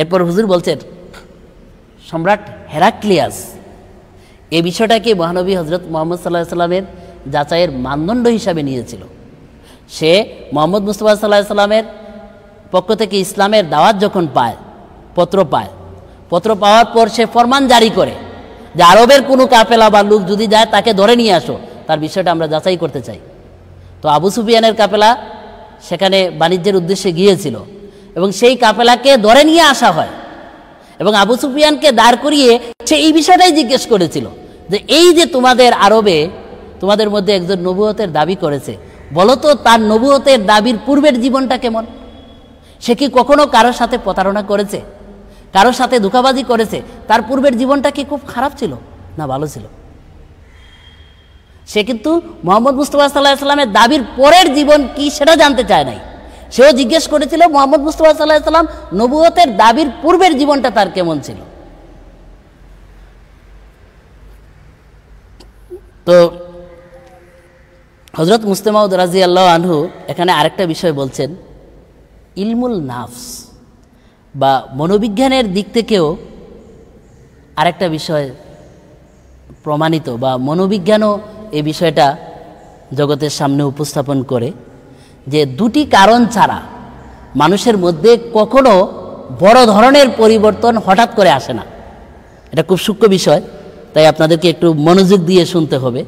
এরপর হুজুর বলছেন সম্রাট হেরাক্লিয়াস এ বিষয়টাকে মহানবী হজরত মোহাম্মদ সাল্লাহ সাল্লামের যাচাইয়ের মানদণ্ড হিসাবে নিয়েছিল সে মোহাম্মদ মুস্তফা সাল্লাহ সাল্লামের পক্ষ থেকে ইসলামের দাওয়াত যখন পায় পত্র পায় পত্র পাওয়ার পর সে ফরমান জারি করে যে আরবের কোনো কাপেলা বা লোক যদি যায় তাকে ধরে নিয়ে আসো তার বিষয়টা আমরা যাচাই করতে চাই তো আবু সুফিয়ানের কাপেলা সেখানে বাণিজ্যের উদ্দেশ্যে গিয়েছিল এবং সেই কাপেলাকে ধরে নিয়ে আসা হয় এবং আবু সুফিয়ানকে দাঁড় করিয়ে সে এই বিষয়টাই জিজ্ঞেস করেছিল যে এই যে তোমাদের আরবে তোমাদের মধ্যে একজন নবুয়তের দাবি করেছে বলতো তার নবুয়তের দাবির পূর্বের জীবনটা কেমন সে কি কখনো কারোর সাথে প্রতারণা করেছে কারোর সাথে ধোকাবাজি করেছে তার পূর্বের জীবনটা কি খুব খারাপ ছিল না ভালো ছিল সে কিন্তু মোহাম্মদ মুস্তফা সাল্লাহ সাল্লামের দাবির পরের জীবন কি সেটা জানতে চায় নাই সেও জিজ্ঞেস করেছিল মোহাম্মদ মুস্তফা সাল্লাহ সাল্লাম নবুয়তের দাবির পূর্বের জীবনটা তার কেমন ছিল তো হজরত মুস্তেমাউদ রাজি আল্লাহ আনহু এখানে আরেকটা বিষয় বলছেন ইলমুল নাফস বা মনোবিজ্ঞানের দিক থেকেও আরেকটা বিষয় প্রমাণিত বা মনোবিজ্ঞানও এই বিষয়টা জগতের সামনে উপস্থাপন করে যে দুটি কারণ ছাড়া মানুষের মধ্যে কখনো বড় ধরনের পরিবর্তন হঠাৎ করে আসে না এটা খুব সূক্ষ্ম বিষয় তাই আপনাদেরকে একটু মনোযোগ দিয়ে শুনতে হবে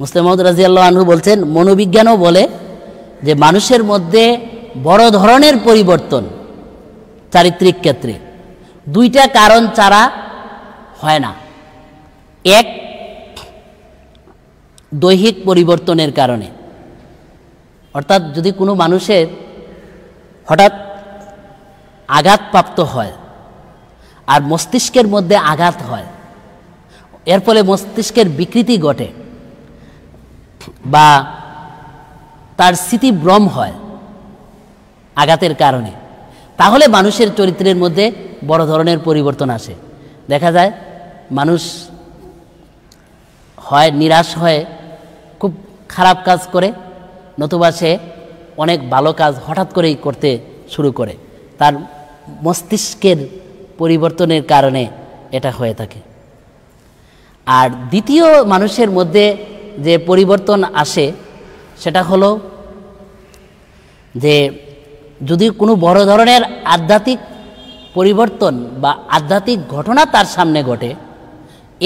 মুস্তামদ রাজিয়াল্লাহ আনহু বলছেন মনোবিজ্ঞানও বলে যে মানুষের মধ্যে বড় ধরনের পরিবর্তন চারিত্রিক ক্ষেত্রে দুইটা কারণ ছাড়া হয় না এক দৈহিক পরিবর্তনের কারণে অর্থাৎ যদি কোনো মানুষের হঠাৎ আঘাতপ্রাপ্ত হয় আর মস্তিষ্কের মধ্যে আঘাত হয় এর ফলে মস্তিষ্কের বিকৃতি ঘটে বা তার স্মৃতিভ্রম হয় আঘাতের কারণে তাহলে মানুষের চরিত্রের মধ্যে বড় ধরনের পরিবর্তন আসে দেখা যায় মানুষ হয় নিরাশ হয়ে খুব খারাপ কাজ করে নতুবা সে অনেক ভালো কাজ হঠাৎ করেই করতে শুরু করে তার মস্তিষ্কের পরিবর্তনের কারণে এটা হয়ে থাকে আর দ্বিতীয় মানুষের মধ্যে যে পরিবর্তন আসে সেটা হলো যে যদি কোনো বড় ধরনের আধ্যাত্মিক পরিবর্তন বা আধ্যাত্মিক ঘটনা তার সামনে ঘটে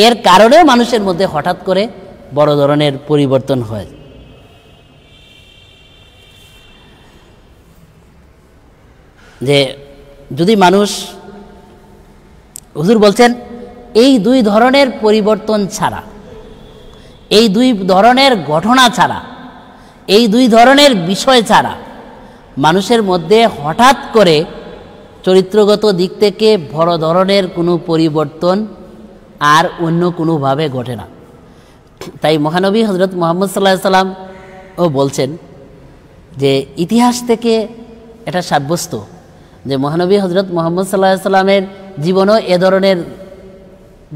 এর কারণে মানুষের মধ্যে হঠাৎ করে বড় ধরনের পরিবর্তন হয় যে যদি মানুষ হুজুর বলছেন এই দুই ধরনের পরিবর্তন ছাড়া এই দুই ধরনের ঘটনা ছাড়া এই দুই ধরনের বিষয় ছাড়া মানুষের মধ্যে হঠাৎ করে চরিত্রগত দিক থেকে বড় ধরনের কোনো পরিবর্তন আর অন্য কোনোভাবে ঘটে না তাই মহানবী হজরত মোহাম্মদ সাল্লাহ সাল্লাম ও বলছেন যে ইতিহাস থেকে এটা সাব্যস্ত যে মহানবী হজরত মোহাম্মদ সাল্লাহ সাল্লামের জীবনও এ ধরনের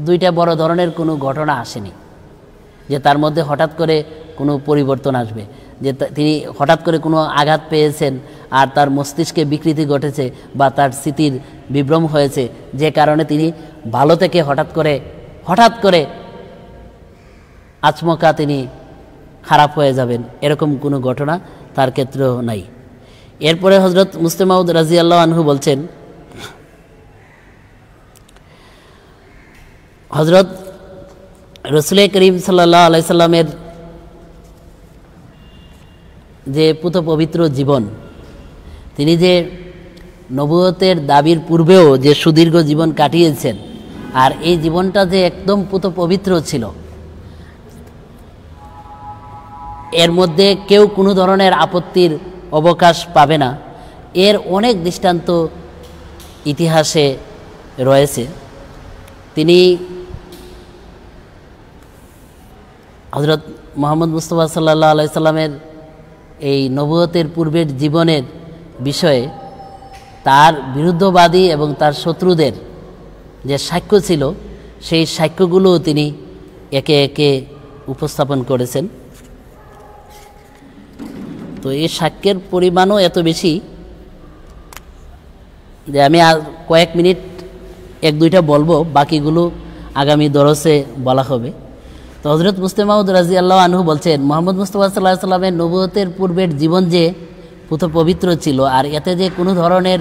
দুইটা বড় ধরনের কোনো ঘটনা আসেনি যে তার মধ্যে হঠাৎ করে কোনো পরিবর্তন আসবে যে তিনি হঠাৎ করে কোনো আঘাত পেয়েছেন আর তার মস্তিষ্কে বিকৃতি ঘটেছে বা তার স্মৃতির বিভ্রম হয়েছে যে কারণে তিনি ভালো থেকে হঠাৎ করে হঠাৎ করে আচমকা তিনি খারাপ হয়ে যাবেন এরকম কোনো ঘটনা তার ক্ষেত্রেও নাই এরপরে হজরত মুস্তেমাউদ রাজি আল্লাহ আনহু বলছেন হজরত রসুল করিম সাল্লাহ আলাইসাল্লামের যে পুত পবিত্র জীবন তিনি যে নবুয়তের দাবির পূর্বেও যে সুদীর্ঘ জীবন কাটিয়েছেন আর এই জীবনটা যে একদম পুত পবিত্র ছিল এর মধ্যে কেউ কোনো ধরনের আপত্তির অবকাশ পাবে না এর অনেক দৃষ্টান্ত ইতিহাসে রয়েছে তিনি হজরত মোহাম্মদ মুস্তফা সাল্লা আলাইসাল্লামের এই নবতের পূর্বের জীবনের বিষয়ে তার বিরুদ্ধবাদী এবং তার শত্রুদের যে সাক্ষ্য ছিল সেই সাক্ষ্যগুলোও তিনি একে একে উপস্থাপন করেছেন তো এই সাক্ষ্যের পরিমাণও এত বেশি যে আমি আর কয়েক মিনিট এক দুইটা বলবো বাকিগুলো আগামী দরসে বলা হবে তো হজরত মুস্তেমাউদ রাজি আল্লাহ আনহু বলছেন মোহাম্মদ মুস্তফা সাল্লাহ সাল্লামের নবতের পূর্বের জীবন যে পুত পবিত্র ছিল আর এতে যে কোনো ধরনের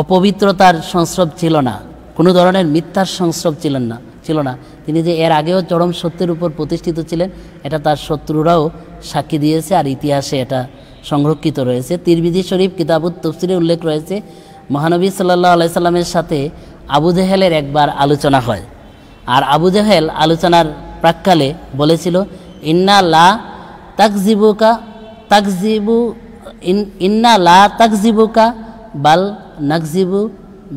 অপবিত্রতার সংস্রব ছিল না কোনো ধরনের মিথ্যার সংস্রব ছিলেন না ছিল না তিনি যে এর আগেও চরম সত্যের উপর প্রতিষ্ঠিত ছিলেন এটা তার শত্রুরাও সাক্ষী দিয়েছে আর ইতিহাসে এটা সংরক্ষিত রয়েছে তিরবিদি শরীফ কিতাবুত তফসিরে উল্লেখ রয়েছে মহানবী সাল্লাহ আলাইসাল্লামের সাথে আবু জেহেলের একবার আলোচনা হয় আর আবু জাহেল আলোচনার প্রাককালে বলেছিল ইন্না লা তাকজিবুকা তাকজিবু ইন্না লা তাকজিবুকা বাল নাকজিবু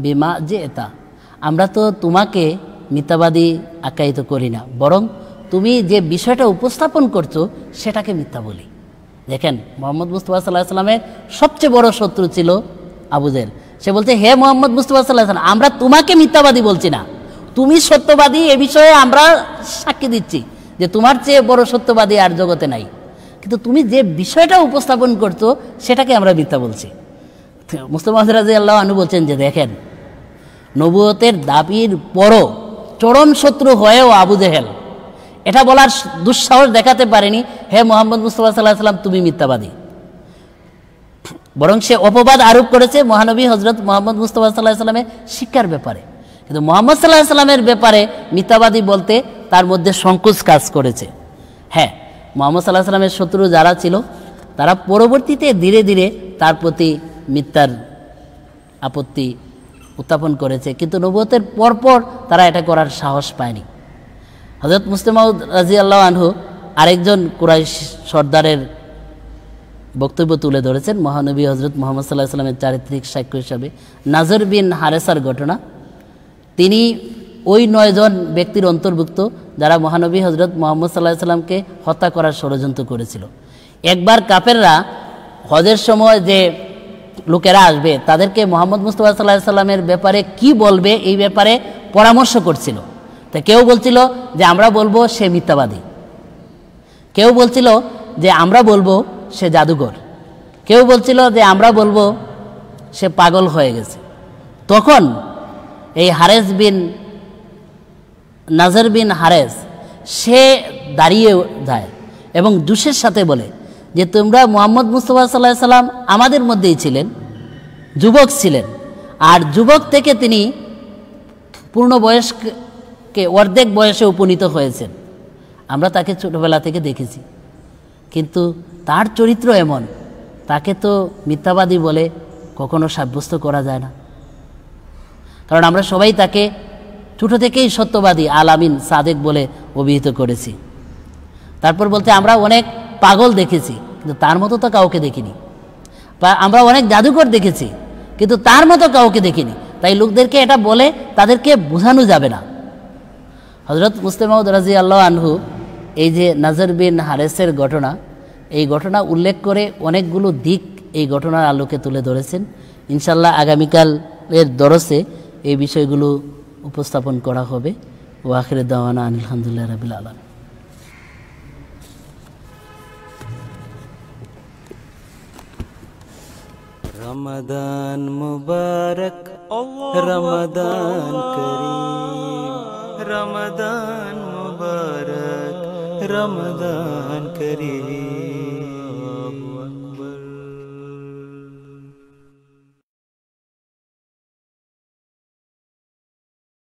বিমা যে এটা আমরা তো তোমাকে মিথ্যাবাদী আখ্যায়িত করি না বরং তুমি যে বিষয়টা উপস্থাপন করছো সেটাকে মিথ্যা বলি দেখেন মোহাম্মদ মুস্তফা সাল্লাহ সাল্লামের সবচেয়ে বড় শত্রু ছিল আবুদের সে বলছে হে মোহাম্মদ মুস্তফা সাল্লাহ সাল্লাম আমরা তোমাকে মিথ্যাবাদী বলছি না তুমি সত্যবাদী এ বিষয়ে আমরা সাক্ষী দিচ্ছি যে তোমার চেয়ে বড় সত্যবাদী আর জগতে নাই কিন্তু তুমি যে বিষয়টা উপস্থাপন করছো সেটাকে আমরা মিথ্যা বলছি মুস্তফা রাজি আল্লাহ আনু বলছেন যে দেখেন নবুয়তের দাবির পরও চরম শত্রু হয়েও আবু জেহেল এটা বলার দুঃসাহস দেখাতে পারেনি হে মোহাম্মদ মুস্তফা সাল্লাহ সাল্লাম তুমি মিথ্যাবাদী বরং সে অপবাদ আরোপ করেছে মহানবী হজরত মোহাম্মদ মুস্তফা সাল্লাহ সাল্লামের শিক্ষার ব্যাপারে কিন্তু মোহাম্মদ সাল্লাহ সাল্লামের ব্যাপারে মিথ্যাবাদী বলতে তার মধ্যে সংকোচ কাজ করেছে হ্যাঁ মোহাম্মদ সাল্লাহ সাল্লামের শত্রু যারা ছিল তারা পরবর্তীতে ধীরে ধীরে তার প্রতি মিথ্যার আপত্তি উত্থাপন করেছে কিন্তু নবতের পরপর তারা এটা করার সাহস পায়নি হজরত মুস্তেমাউদ রাজি আল্লাহ আনহু আরেকজন কুরাই সর্দারের বক্তব্য তুলে ধরেছেন মহানবী হজরত মোহাম্মদ সাল্লাহ সাল্লামের চারিত্রিক সাক্ষ্য হিসাবে নাজর বিন হারেসার ঘটনা তিনি ওই নয়জন ব্যক্তির অন্তর্ভুক্ত যারা মহানবী হজরত মোহাম্মদ সাল্লাহ সাল্লামকে হত্যা করার ষড়যন্ত্র করেছিল একবার কাপেররা হজের সময় যে লোকেরা আসবে তাদেরকে মোহাম্মদ মুস্তফা সাল্লাহ সাল্লামের ব্যাপারে কি বলবে এই ব্যাপারে পরামর্শ করছিল তা কেউ বলছিল যে আমরা বলবো সে মিথ্যাবাদী কেউ বলছিল যে আমরা বলবো সে জাদুঘর কেউ বলছিল যে আমরা বলবো সে পাগল হয়ে গেছে তখন এই হারেস বিন নাজর বিন হারেস সে দাঁড়িয়ে যায় এবং দুশের সাথে বলে যে তোমরা মোহাম্মদ মুস্তফা সাল্লাহ সাল্লাম আমাদের মধ্যেই ছিলেন যুবক ছিলেন আর যুবক থেকে তিনি পূর্ণ বয়সকে অর্ধেক বয়সে উপনীত হয়েছেন আমরা তাকে ছোটোবেলা থেকে দেখেছি কিন্তু তার চরিত্র এমন তাকে তো মিথ্যাবাদী বলে কখনো সাব্যস্ত করা যায় না কারণ আমরা সবাই তাকে ছোট থেকেই সত্যবাদী আলামিন সাদেক বলে অভিহিত করেছি তারপর বলতে আমরা অনেক পাগল দেখেছি কিন্তু তার মতো তো কাউকে দেখিনি বা আমরা অনেক জাদুকর দেখেছি কিন্তু তার মতো কাউকে দেখিনি তাই লোকদেরকে এটা বলে তাদেরকে বোঝানো যাবে না হজরত মুস্তেমাউদ রাজি আল্লাহ আনহু এই যে নাজর বিন হারেসের ঘটনা এই ঘটনা উল্লেখ করে অনেকগুলো দিক এই ঘটনার আলোকে তুলে ধরেছেন ইনশাল্লাহ আগামীকালের দরসে এই বিষয়গুলো উপস্থাপন করা হবে ওয়াখির দাওয়ানা আলহামদুলিল্লাহ রাবিল আলম রমদান মুবারক রমদান করিম রমদান মুবারক রমদান করিম